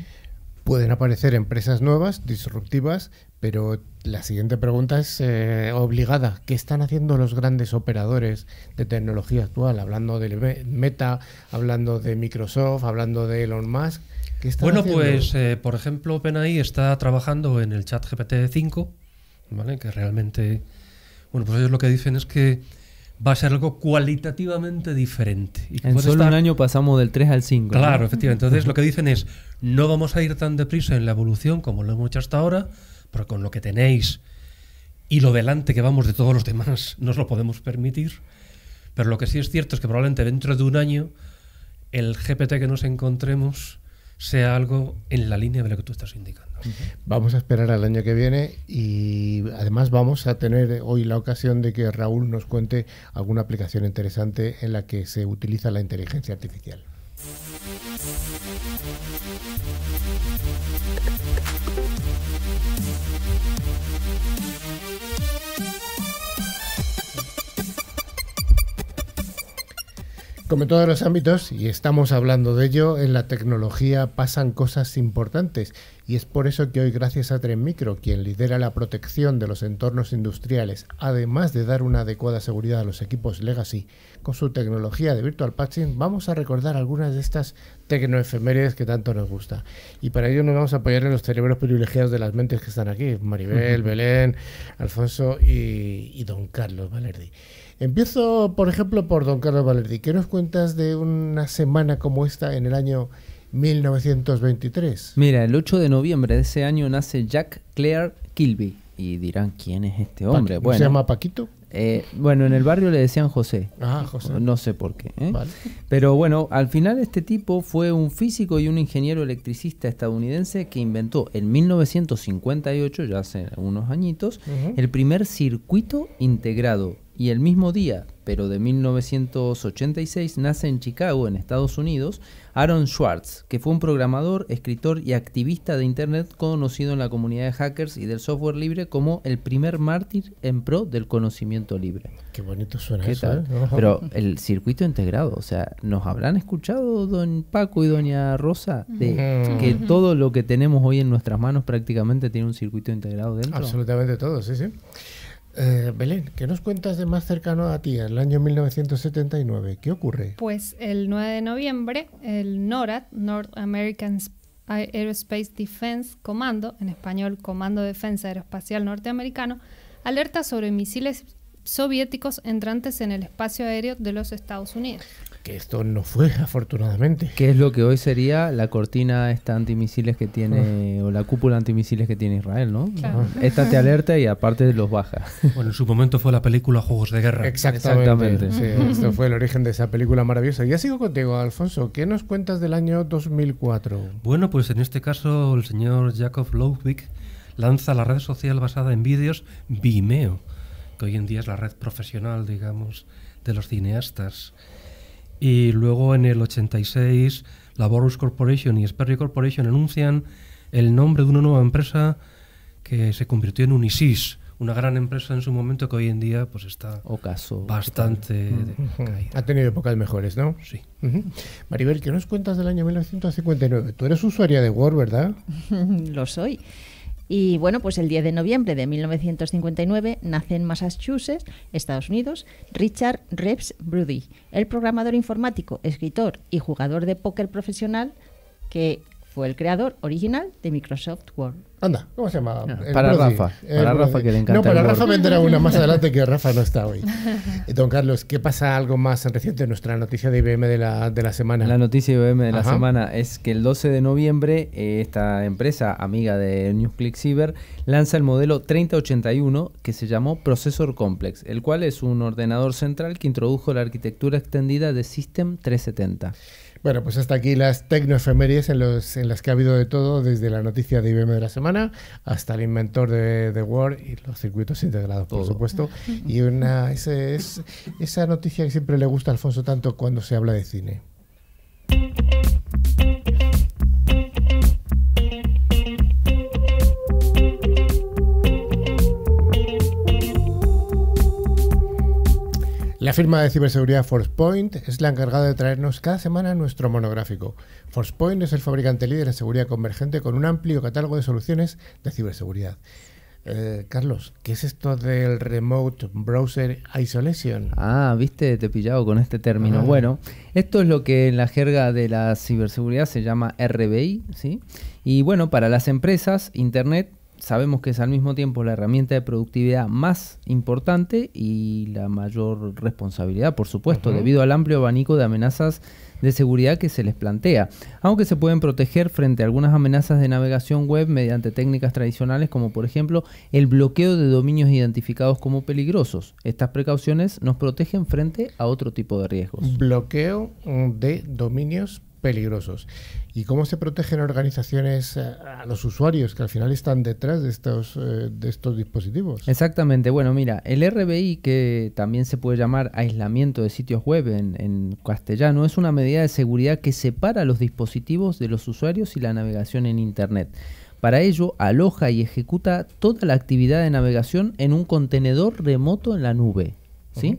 Pueden aparecer empresas nuevas, disruptivas, pero la siguiente pregunta es eh, obligada. ¿Qué están haciendo los grandes operadores de tecnología actual? Hablando de Meta, hablando de Microsoft, hablando de Elon Musk. bueno, pues eh, por ejemplo, OpenAI está trabajando en el chat GPT-5, ¿vale? que realmente, bueno, pues ellos lo que dicen es que va a ser algo cualitativamente diferente. Y en solo un año pasamos del 3 al 5. Claro, efectivamente. Entonces <laughs> lo que dicen es, no vamos a ir tan deprisa en la evolución como lo hemos hecho hasta ahora, pero con lo que tenéis y lo delante que vamos de todos los demás, <laughs> no lo podemos permitir. Pero lo que sí es cierto es que probablemente dentro de un año el GPT que nos encontremos sea algo en la línea de lo que tú estás indicando. Vamos a esperar al año que viene y además vamos a tener hoy la ocasión de que Raúl nos cuente alguna aplicación interesante en la que se utiliza la inteligencia artificial. Como en todos los ámbitos, y estamos hablando de ello, en la tecnología pasan cosas importantes y es por eso que hoy gracias a Tren Micro, quien lidera la protección de los entornos industriales, además de dar una adecuada seguridad a los equipos legacy con su tecnología de virtual patching, vamos a recordar algunas de estas tecnoefemérides que tanto nos gusta. Y para ello nos vamos a apoyar en los cerebros privilegiados de las mentes que están aquí, Maribel, Belén, Alfonso y, y Don Carlos Valerdi. Empiezo, por ejemplo, por don Carlos Valerdi. ¿Qué nos cuentas de una semana como esta en el año 1923? Mira, el 8 de noviembre de ese año nace Jack Clare Kilby. Y dirán, ¿quién es este hombre? Bueno, ¿Se llama Paquito? Eh, bueno, en el barrio le decían José. Ah, José. No sé por qué. ¿eh? Pero bueno, al final este tipo fue un físico y un ingeniero electricista estadounidense que inventó en 1958, ya hace unos añitos, el primer circuito integrado y el mismo día, pero de 1986, nace en Chicago, en Estados Unidos, Aaron Schwartz, que fue un programador, escritor y activista de Internet conocido en la comunidad de hackers y del software libre como el primer mártir en pro del conocimiento libre. Qué bonito suena ¿eh? Pero el circuito integrado, o sea, ¿nos habrán escuchado don Paco y doña Rosa de que todo lo que tenemos hoy en nuestras manos prácticamente tiene un circuito integrado dentro? Absolutamente todo, sí, sí. Eh, Belén, ¿qué nos cuentas de más cercano a ti, el año 1979? ¿Qué ocurre? Pues el 9 de noviembre, el NORAD, North American Aerospace Defense Command, en español Comando de Defensa Aeroespacial Norteamericano, alerta sobre misiles soviéticos entrantes en el espacio aéreo de los Estados Unidos que esto no fue, afortunadamente. qué es lo que hoy sería la cortina esta antimisiles que tiene, ah. o la cúpula antimisiles que tiene Israel, ¿no? Ah. Esta te alerta y aparte los baja. Bueno, en su momento fue la película Juegos de Guerra. Exactamente. Sí, esto fue el origen de esa película maravillosa. Ya sigo contigo, Alfonso. ¿Qué nos cuentas del año 2004? Bueno, pues en este caso el señor Jacob Lowwick lanza la red social basada en vídeos Vimeo, que hoy en día es la red profesional, digamos, de los cineastas. Y luego en el 86 la Borus Corporation y Sperry Corporation anuncian el nombre de una nueva empresa que se convirtió en Unisys, una gran empresa en su momento que hoy en día pues está bastante Ha tenido épocas mejores, ¿no? Sí. Maribel, ¿qué nos cuentas del año 1959? Tú eres usuaria de Word, ¿verdad? <laughs> Lo soy. Y bueno, pues el 10 de noviembre de 1959 nace en Massachusetts, Estados Unidos, Richard Reeves Brody, el programador informático, escritor y jugador de póker profesional que fue el creador original de Microsoft Word. Anda, ¿cómo se llamaba? Ah, para Rafa, para Rafa que le encanta. No, para Rafa vendrá una más <laughs> adelante que Rafa no está hoy. <laughs> Don Carlos, ¿qué pasa algo más reciente? en Nuestra noticia de IBM de la, de la semana. La noticia de IBM de la semana es que el 12 de noviembre eh, esta empresa amiga de NewsClick Cyber lanza el modelo 3081 que se llamó Processor Complex, el cual es un ordenador central que introdujo la arquitectura extendida de System 370. Bueno, pues hasta aquí las tecnoefemérides en, los, en las que ha habido de todo, desde la noticia de IBM de la semana hasta el inventor de, The Word y los circuitos integrados, por supuesto. Y una, es, esa noticia que siempre le gusta a Alfonso tanto cuando se habla de cine. La firma de ciberseguridad ForcePoint es la encargada de traernos cada semana nuestro monográfico. ForcePoint es el fabricante líder en seguridad convergente con un amplio catálogo de soluciones de ciberseguridad. Eh, Carlos, ¿qué es esto del Remote Browser Isolation? Ah, viste, te he pillado con este término. Ah. Bueno, esto es lo que en la jerga de la ciberseguridad se llama RBI, ¿sí? Y bueno, para las empresas, Internet sabemos que es al mismo tiempo la herramienta de productividad más importante y la mayor responsabilidad, por supuesto, debido al amplio abanico de amenazas de seguridad que se les plantea, aunque se pueden proteger frente a algunas amenazas de navegación web mediante técnicas tradicionales como por ejemplo el bloqueo de dominios identificados como peligrosos. Estas precauciones nos protegen frente a otro tipo de riesgos. Bloqueo mm, de dominios peligrosos. ¿Y cómo se protegen organizaciones eh, a los usuarios que al final están detrás de estos, eh, de estos dispositivos? Exactamente. Bueno, mira, el RBI, que también se puede llamar aislamiento de sitios web en, castellano, es una medida de seguridad que separa los dispositivos de los usuarios y la navegación en Internet. Para ello, aloja y ejecuta toda la actividad de navegación en un contenedor remoto en la nube. ¿sí?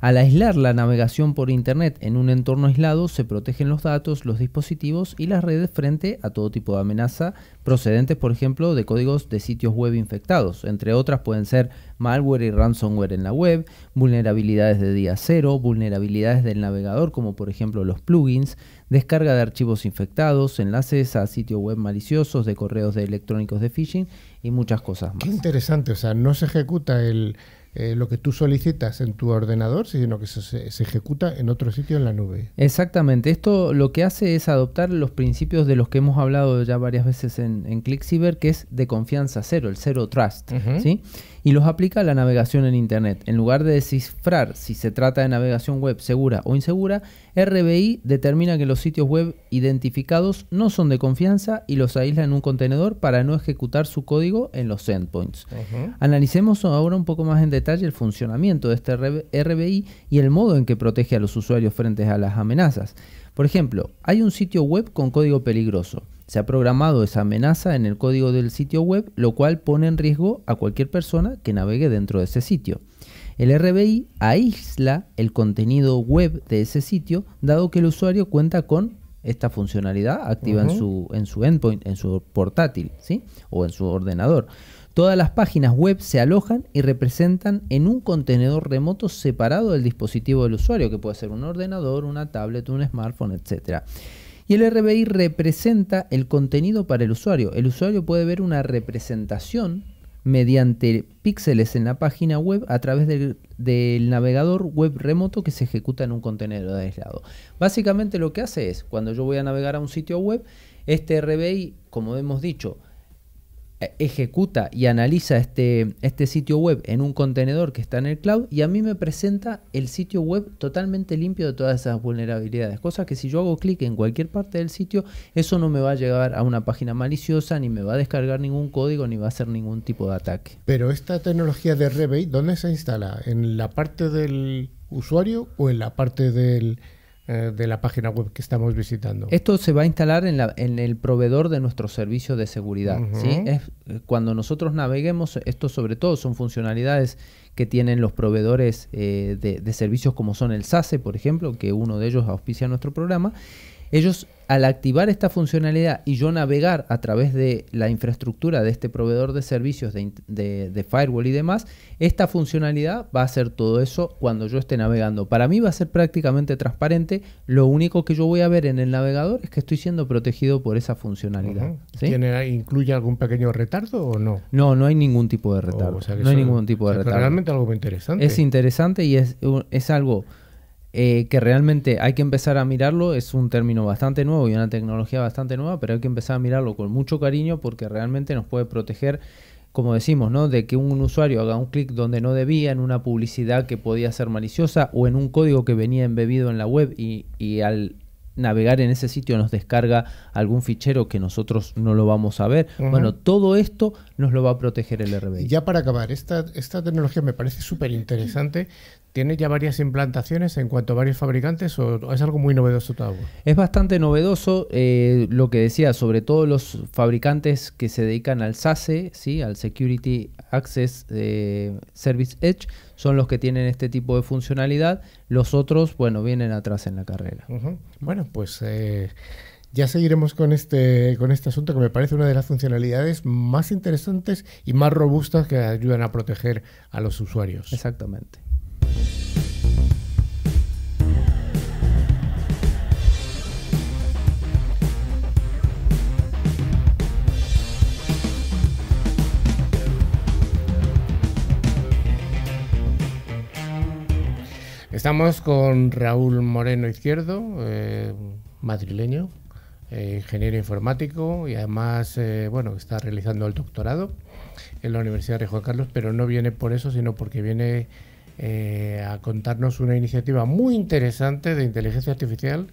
Al aislar la navegación por Internet en un entorno aislado, se protegen los datos, los dispositivos y las redes frente a todo tipo de amenaza procedentes, por ejemplo, de códigos de sitios web infectados. Entre otras pueden ser malware y ransomware en la web, vulnerabilidades de día cero, vulnerabilidades del navegador como por ejemplo los plugins, descarga de archivos infectados, enlaces a sitios web maliciosos, de correos electrónicos de phishing y muchas cosas más. Qué interesante, o sea, no se ejecuta el eh, lo que tú solicitas en tu ordenador, sino que se, ejecuta en otro sitio en la nube. Exactamente. Esto lo que hace es adoptar los principios de los que hemos hablado ya varias veces en, en ClickCyber, que es de confianza cero, el cero Trust. ¿sí? y los aplica a la navegación en Internet. En lugar de descifrar si se trata de navegación web segura o insegura, RBI determina que los sitios web identificados no son de confianza y los aísla en un contenedor para no ejecutar su código en los endpoints. Analicemos ahora un poco más en detalle el funcionamiento de este RBI y el modo en que protege a los usuarios frente a las amenazas. Por ejemplo, hay un sitio web con código peligroso. Se ha programado esa amenaza en el código del sitio web, lo cual pone en riesgo a cualquier persona que navegue dentro de ese sitio. El RBI aísla el contenido web de ese sitio, dado que el usuario cuenta con esta funcionalidad activa en, su, en su endpoint, en su portátil, ¿sí? O en su ordenador. Todas las páginas web se alojan y representan en un contenedor remoto separado del dispositivo del usuario, que puede ser un ordenador, una tablet, un smartphone, etc. Y el RBI representa el contenido para el usuario. El usuario puede ver una representación mediante píxeles en la página web a través del, navegador web remoto que se ejecuta en un contenedor aislado. Básicamente lo que hace es, cuando yo voy a navegar a un sitio web, este RBI, como hemos dicho, eh, ejecuta y analiza este, este sitio web en un contenedor que está en el cloud y a mí me presenta el sitio web totalmente limpio de todas esas vulnerabilidades. Cosa que si yo hago clic en cualquier parte del sitio, eso no me va a llegar a una página maliciosa, ni me va a descargar ningún código, ni va a hacer ningún tipo de ataque. Pero esta tecnología de Rebate, ¿dónde se instala? ¿En la parte del usuario o en la parte del, eh, de la página web que estamos visitando. Esto se va a instalar en, la, el proveedor de nuestro servicio de seguridad. Eh, cuando nosotros naveguemos, esto sobre todo son funcionalidades que tienen los proveedores eh, de, de, servicios como son el SASE por ejemplo, que uno de ellos auspicia nuestro programa. Ellos al activar esta funcionalidad y yo navegar a través de la infraestructura de este proveedor de servicios de, firewall y demás, esta funcionalidad va a hacer todo eso cuando yo esté navegando. Para mí va a ser prácticamente transparente. Lo único que yo voy a ver en el navegador es que estoy siendo protegido por esa funcionalidad. ¿Incluye algún pequeño retardo o no? No, no hay ningún tipo de oh, retardo. no hay ningún tipo de retardo. Realmente algo interesante. Es interesante y es, es algo eh, que realmente hay que empezar a mirarlo, es un término bastante nuevo y una tecnología bastante nueva, pero hay que empezar a mirarlo con mucho cariño porque realmente nos puede proteger como decimos, ¿no? De que un usuario haga un clic donde no debía, en una publicidad que podía ser maliciosa o en un código que venía embebido en la web y, al navegar en ese sitio nos descarga algún fichero que nosotros no lo vamos a ver. Bueno, todo esto nos lo va a proteger el RBI. Ya para acabar, esta, esta tecnología me parece súper interesante ¿Tiene ya varias implantaciones en cuanto a varios fabricantes o es algo muy novedoso todavía? Es bastante novedoso eh, lo que decía, sobre todo los fabricantes que se dedican al SASE, ¿sí? al Security Access eh, Service Edge, son los que tienen este tipo de funcionalidad. Los otros, bueno, vienen atrás en la carrera. Bueno, pues... Eh, ya seguiremos con este, con este asunto que me parece una de las funcionalidades más interesantes y más robustas que ayudan a proteger a los usuarios. Exactamente. Estamos con Raúl Moreno Izquierdo, eh, madrileño, eh, ingeniero informático y además, eh, bueno, está realizando el doctorado en la Universidad de Juan Carlos, pero no viene por eso, sino porque viene eh, a contarnos una iniciativa muy interesante de inteligencia artificial,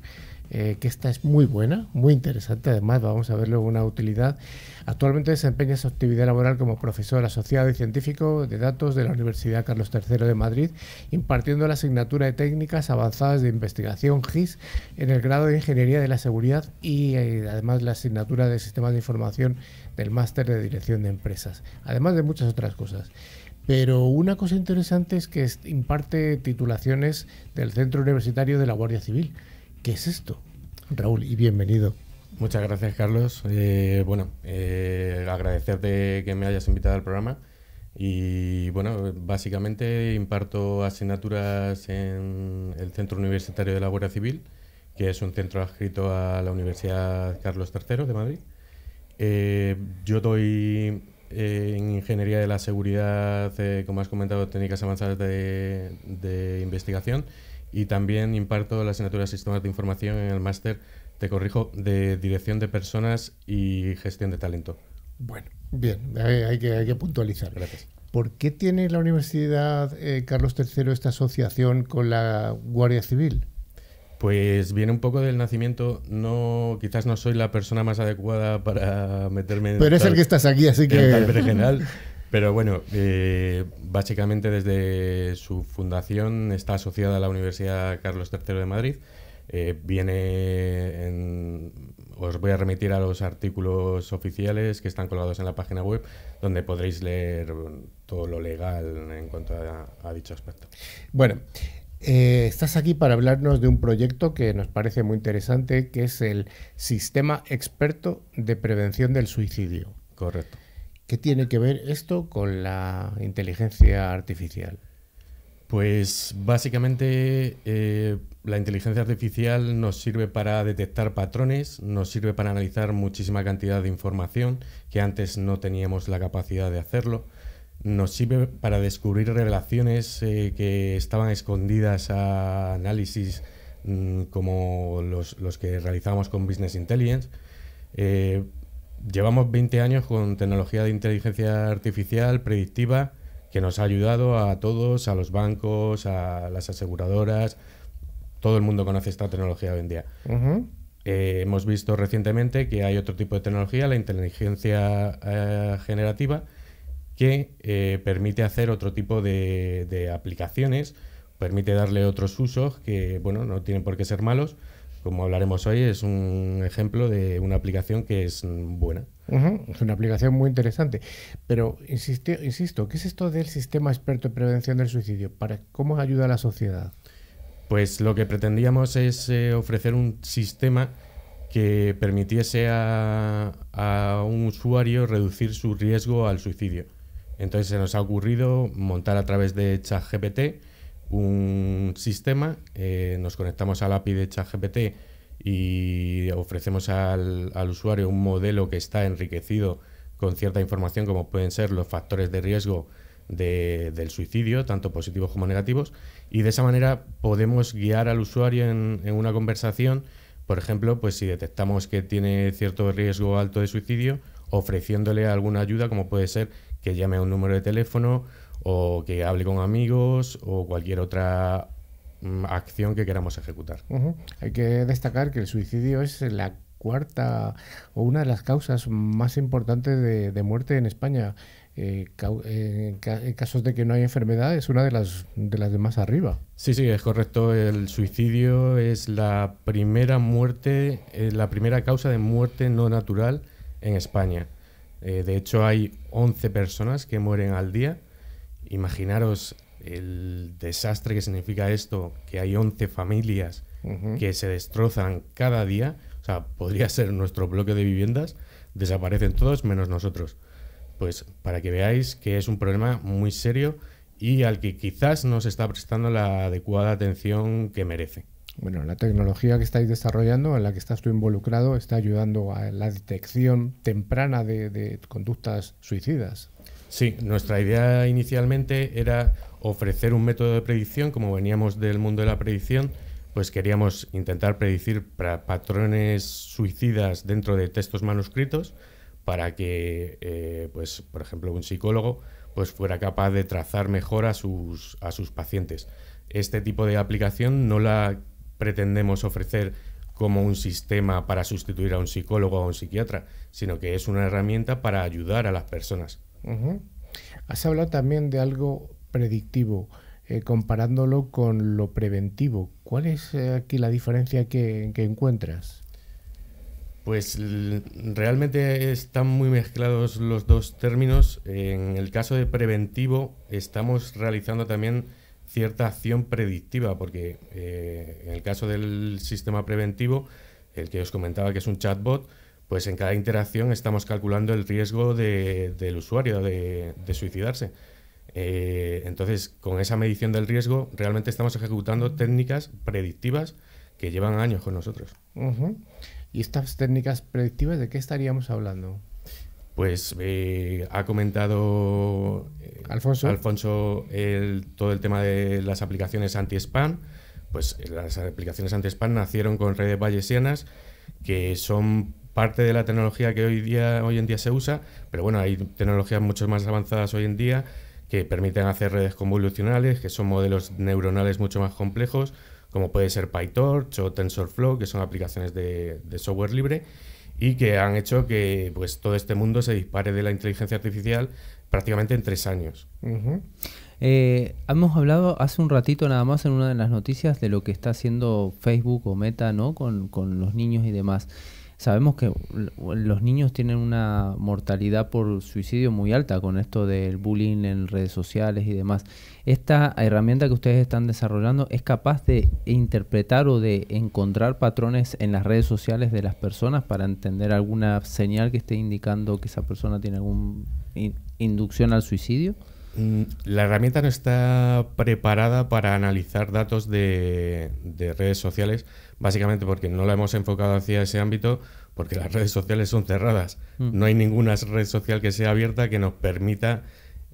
eh, que esta es muy buena, muy interesante, además vamos a verle una utilidad. Actualmente desempeña su actividad laboral como profesor asociado y científico de datos de la Universidad Carlos III de Madrid, impartiendo la asignatura de técnicas avanzadas de investigación GIS en el grado de Ingeniería de la Seguridad y eh, además la asignatura de Sistemas de Información del Máster de Dirección de Empresas, además de muchas otras cosas. Pero una cosa interesante es que imparte titulaciones del Centro Universitario de la Guardia Civil. ¿Qué es esto? Raúl, y bienvenido. Muchas gracias, Carlos. Eh, bueno, eh, agradecerte que me hayas invitado al programa. Y bueno, básicamente imparto asignaturas en el Centro Universitario de la Guardia Civil, que es un centro adscrito a la Universidad Carlos III de Madrid. Eh, yo doy eh, en ingeniería de la seguridad, eh, como has comentado, técnicas avanzadas de, investigación y también imparto la asignatura de sistemas de información en el máster, te corrijo, de dirección de personas y gestión de talento. Bueno, bien, hay, que, puntualizar. Gracias. ¿Por qué tiene la Universidad eh, Carlos III esta asociación con la Guardia Civil? Pues viene un poco del nacimiento. No, quizás no soy la persona más adecuada para meterme en. Pero es el que estás aquí, así que. Pero bueno, eh, básicamente desde su fundación está asociada a la Universidad Carlos III de Madrid. Eh, viene Os voy a remitir a los artículos oficiales que están colgados en la página web, donde podréis leer todo lo legal en cuanto a, a dicho aspecto. Bueno, eh, estás aquí para hablarnos de un proyecto que nos parece muy interesante, que es el Sistema Experto de Prevención del Suicidio. Correcto. ¿Qué tiene que ver esto con la inteligencia artificial? Pues básicamente eh, la inteligencia artificial nos sirve para detectar patrones, nos sirve para analizar muchísima cantidad de información que antes no teníamos la capacidad de hacerlo nos sirve para descubrir relaciones eh, que estaban escondidas a análisis mm, como los, que realizamos con Business Intelligence. Eh, llevamos 20 años con tecnología de inteligencia artificial predictiva que nos ha ayudado a todos, a los bancos, a las aseguradoras. Todo el mundo conoce esta tecnología hoy en día. Eh, hemos visto recientemente que hay otro tipo de tecnología, la inteligencia generativa, que eh, permite hacer otro tipo de, aplicaciones, permite darle otros usos que, bueno, no tienen por qué ser malos. Como hablaremos hoy, es un ejemplo de una aplicación que es buena. Es una aplicación muy interesante. Pero insisto, insisto, ¿qué es esto del sistema experto de prevención del suicidio? ¿Para ¿Cómo ayuda a la sociedad? Pues lo que pretendíamos es eh, ofrecer un sistema que permitiese a, un usuario reducir su riesgo al suicidio. Entonces se nos ha ocurrido montar a través de ChatGPT un sistema, eh, nos conectamos al API de ChatGPT y ofrecemos al, usuario un modelo que está enriquecido con cierta información como pueden ser los factores de riesgo del suicidio, tanto positivos como negativos, y de esa manera podemos guiar al usuario en, en una conversación, por ejemplo, pues si detectamos que tiene cierto riesgo alto de suicidio, ofreciéndole alguna ayuda, como puede ser que llame a un número de teléfono o que hable con amigos o cualquier otra mm, acción que queramos ejecutar. Hay que destacar que el suicidio es la cuarta o una de las causas más importantes de, muerte en España. Eh, eh, en casos de que no hay enfermedad es una de las de las más arriba. Sí, sí, es correcto. El suicidio es la primera muerte, eh, la primera causa de muerte no natural en España. Eh, de hecho, hay 11 personas que mueren al día. Imaginaros el desastre que significa esto, que hay 11 familias que se destrozan cada día. O sea, podría ser nuestro bloque de viviendas, desaparecen todos menos nosotros. Pues para que veáis que es un problema muy serio y al que quizás no se está prestando la adecuada atención que merece. Bueno, la tecnología que estáis desarrollando, en la que estás tú involucrado, está ayudando a la detección temprana de, conductas suicidas. Sí, nuestra idea inicialmente era ofrecer un método de predicción, como veníamos del mundo de la predicción, pues queríamos intentar predecir patrones suicidas dentro de textos manuscritos para que, eh, pues, por ejemplo, un psicólogo pues fuera capaz de trazar mejor a sus, a sus pacientes. Este tipo de aplicación no la pretendemos ofrecer como un sistema para sustituir a un psicólogo o a un psiquiatra, sino que es una herramienta para ayudar a las personas. Has hablado también de algo predictivo, eh, comparándolo con lo preventivo. ¿Cuál es eh, aquí la diferencia que encuentras? Pues realmente están muy mezclados los dos términos. En el caso de preventivo, estamos realizando también cierta acción predictiva, porque eh, en el caso del sistema preventivo, el que os comentaba que es un chatbot, pues en cada interacción estamos calculando el riesgo del usuario de, suicidarse. Eh, entonces, con esa medición del riesgo, realmente estamos ejecutando técnicas predictivas que llevan años con nosotros. ¿Y estas técnicas predictivas de qué estaríamos hablando? pues eh, ha comentado eh, Alfonso, el, todo el tema de las aplicaciones anti-spam. Pues eh, las aplicaciones anti-spam nacieron con redes bayesianas que son parte de la tecnología que hoy, día, en día se usa, pero bueno, hay tecnologías mucho más avanzadas hoy en día que permiten hacer redes convolucionales, que son modelos neuronales mucho más complejos, como puede ser PyTorch o TensorFlow, que son aplicaciones de software libre y que han hecho que pues, todo este mundo se dispare de la inteligencia artificial prácticamente en tres años. Eh, hemos hablado hace un ratito nada más en una de las noticias de lo que está haciendo Facebook o Meta ¿no? con, con los niños y demás. Sabemos que los niños tienen una mortalidad por suicidio muy alta con esto del bullying en redes sociales y demás. ¿Esta herramienta que ustedes están desarrollando es capaz de interpretar o de encontrar patrones en las redes sociales de las personas para entender alguna señal que esté indicando que esa persona tiene alguna inducción al suicidio? Mm, la herramienta no está preparada para analizar datos de, redes sociales, básicamente porque no la hemos enfocado hacia ese ámbito, porque las redes sociales son cerradas. Mm. No hay ninguna red social que sea abierta que nos permita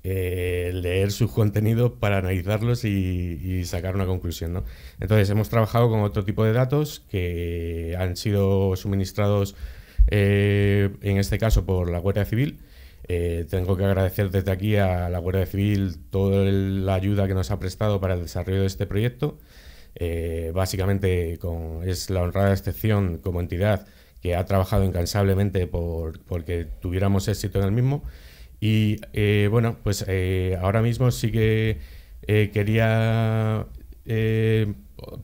eh, leer sus contenidos para analizarlos y, sacar una conclusión. Entonces, hemos trabajado con otro tipo de datos que han sido suministrados, eh, en este caso, por la Guardia Civil eh, tengo que agradecer desde aquí a la Guardia Civil toda la ayuda que nos ha prestado para el desarrollo de este proyecto. Eh, básicamente es la honrada excepción como entidad que ha trabajado incansablemente por, porque tuviéramos éxito en el mismo. Y eh, bueno, pues ahora mismo sí que quería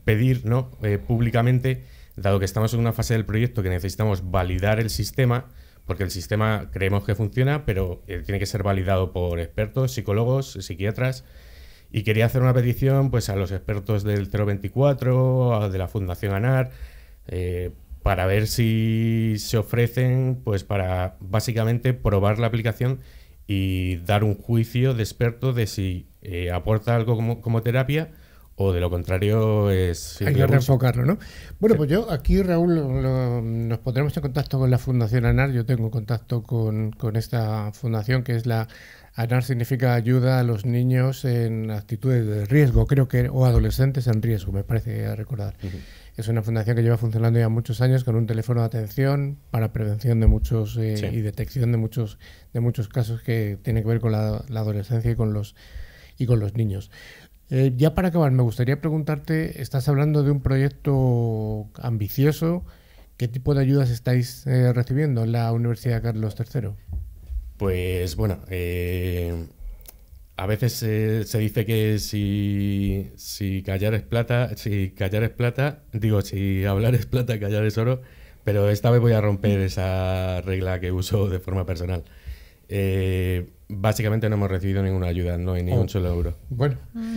pedir públicamente, dado que estamos en una fase del proyecto que necesitamos validar el sistema, porque el sistema creemos que funciona, pero eh, tiene que ser validado por expertos, psicólogos, psiquiatras. Y quería hacer una petición pues, a los expertos del 024, de la Fundación ANAR, eh, para ver si se ofrecen, pues para básicamente probar la aplicación y dar un juicio de experto de si eh, aporta algo como terapia o de lo contrario es... Hay que reenfocarlo, ¿no? Bueno, pues yo aquí, Raúl, nos pondremos en contacto con la Fundación ANAR. Yo tengo contacto con, esta fundación que es la... ANAR significa ayuda a los niños en actitudes de riesgo, creo que, o adolescentes en riesgo, me parece recordar. Es una fundación que lleva funcionando ya muchos años con un teléfono de atención para prevención de muchos eh, y detección de muchos, de muchos casos que tienen que ver con la, la adolescencia y con los y con los niños. Eh, ya para acabar, me gustaría preguntarte, estás hablando de un proyecto ambicioso, ¿qué tipo de ayudas estáis eh, recibiendo en la Universidad Carlos III? Pues bueno, eh, a veces se dice que si, si, callar es plata, si callar es plata, digo, si hablar es plata, callar es oro, pero esta vez voy a romper esa regla que uso de forma personal. Básicamente no hemos recibido ninguna ayuda, no hay ni un oh. solo euro. Bueno. Mm.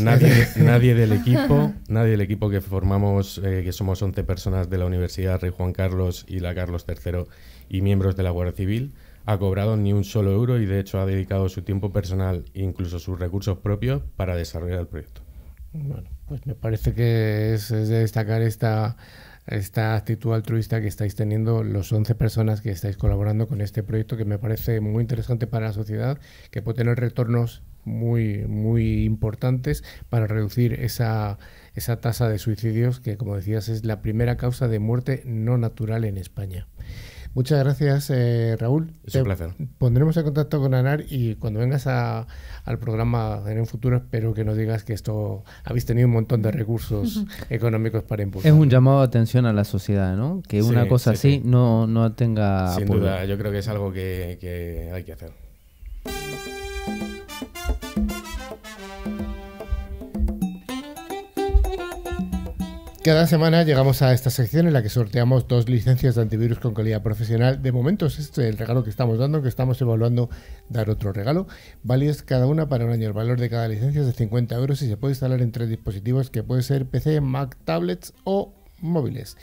Nadie, <laughs> nadie del equipo, nadie del equipo que formamos, eh, que somos 11 personas de la Universidad Rey Juan Carlos y la Carlos III y miembros de la Guardia Civil, ha cobrado ni un solo euro y de hecho ha dedicado su tiempo personal e incluso sus recursos propios para desarrollar el proyecto. Bueno, pues me parece que es de destacar esta esta actitud altruista que estáis teniendo los 11 personas que estáis colaborando con este proyecto que me parece muy interesante para la sociedad, que puede tener retornos muy, muy importantes para reducir esa, esa tasa de suicidios que, como decías, es la primera causa de muerte no natural en España. Muchas gracias, eh, Raúl. Es un placer. Pondremos en contacto con Anar y cuando vengas al programa en un futuro espero que nos digas que esto habéis tenido un montón de recursos <laughs> económicos para impulsar. Es un llamado de atención a la sociedad, ¿no? Que una cosa así No, no tenga... Sin duda, yo creo que es algo que hay que hacer. Cada semana llegamos a esta sección en la que sorteamos dos licencias de antivirus con calidad profesional. De momento es este el regalo que estamos dando, que estamos evaluando dar otro regalo. Válidos cada una para un año. El valor de cada licencia es de 50 euros y se puede instalar en tres dispositivos que puede ser PC, Mac, tablets o móviles.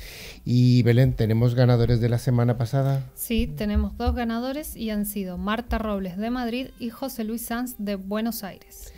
Y Belén, ¿tenemos ganadores de la semana pasada? Sí, tenemos dos ganadores y han sido Marta Robles de Madrid y José Luis Sanz de Buenos Aires.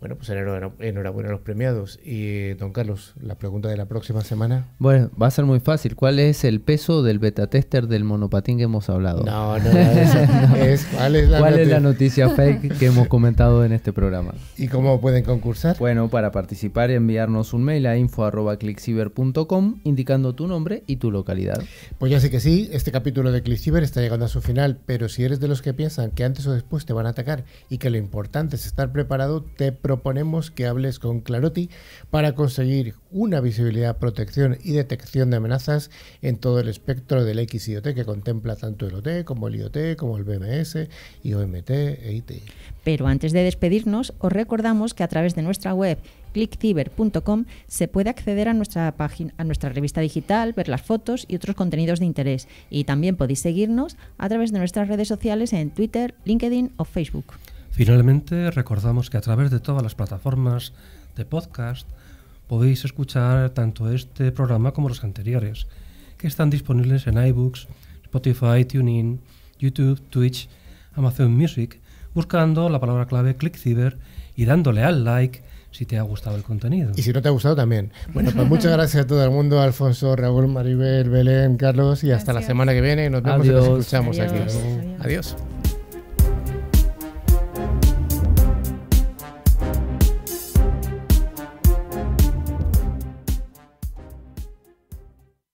Bueno, pues enhorabuena a los premiados. Y don Carlos, la pregunta de la próxima semana. Bueno, va a ser muy fácil. ¿Cuál es el peso del beta tester del monopatín que hemos hablado? No, no, no. <laughs> ¿Cuál, es la, noticia fake que hemos comentado en este programa? ¿Y cómo pueden concursar? Bueno, para participar, enviarnos un mail a info.clickciber.com indicando tu nombre y tu localidad. Pues ya sé que sí, este capítulo de ClickCiber está llegando a su final, pero si eres de los que piensan que antes o después te van a atacar y que lo importante es estar preparado, te proponemos que hables con Clarotti para conseguir una visibilidad, protección y detección de amenazas en todo el espectro del XIOT que contempla tanto el OT como el IoT, como el BMS, IOMT e ITI. Pero antes de despedirnos, os recordamos que a través de nuestra web clickciber.com se puede acceder a nuestra página, a nuestra revista digital, ver las fotos y otros contenidos de interés. Y también podéis seguirnos a través de nuestras redes sociales en Twitter, LinkedIn o Facebook. Finalmente, recordamos que a través de todas las plataformas de podcast podéis escuchar tanto este programa como los anteriores, que están disponibles en iBooks, Spotify, TuneIn, YouTube, Twitch, Amazon Music, buscando la palabra clave ClickCiber y dándole al like si te ha gustado el contenido. Y si no te ha gustado también. Bueno, pues muchas gracias a todo el mundo, Alfonso, Raúl, Maribel, Belén, Carlos, y hasta la semana que viene. Nos vemos y nos escuchamos aquí. Adiós.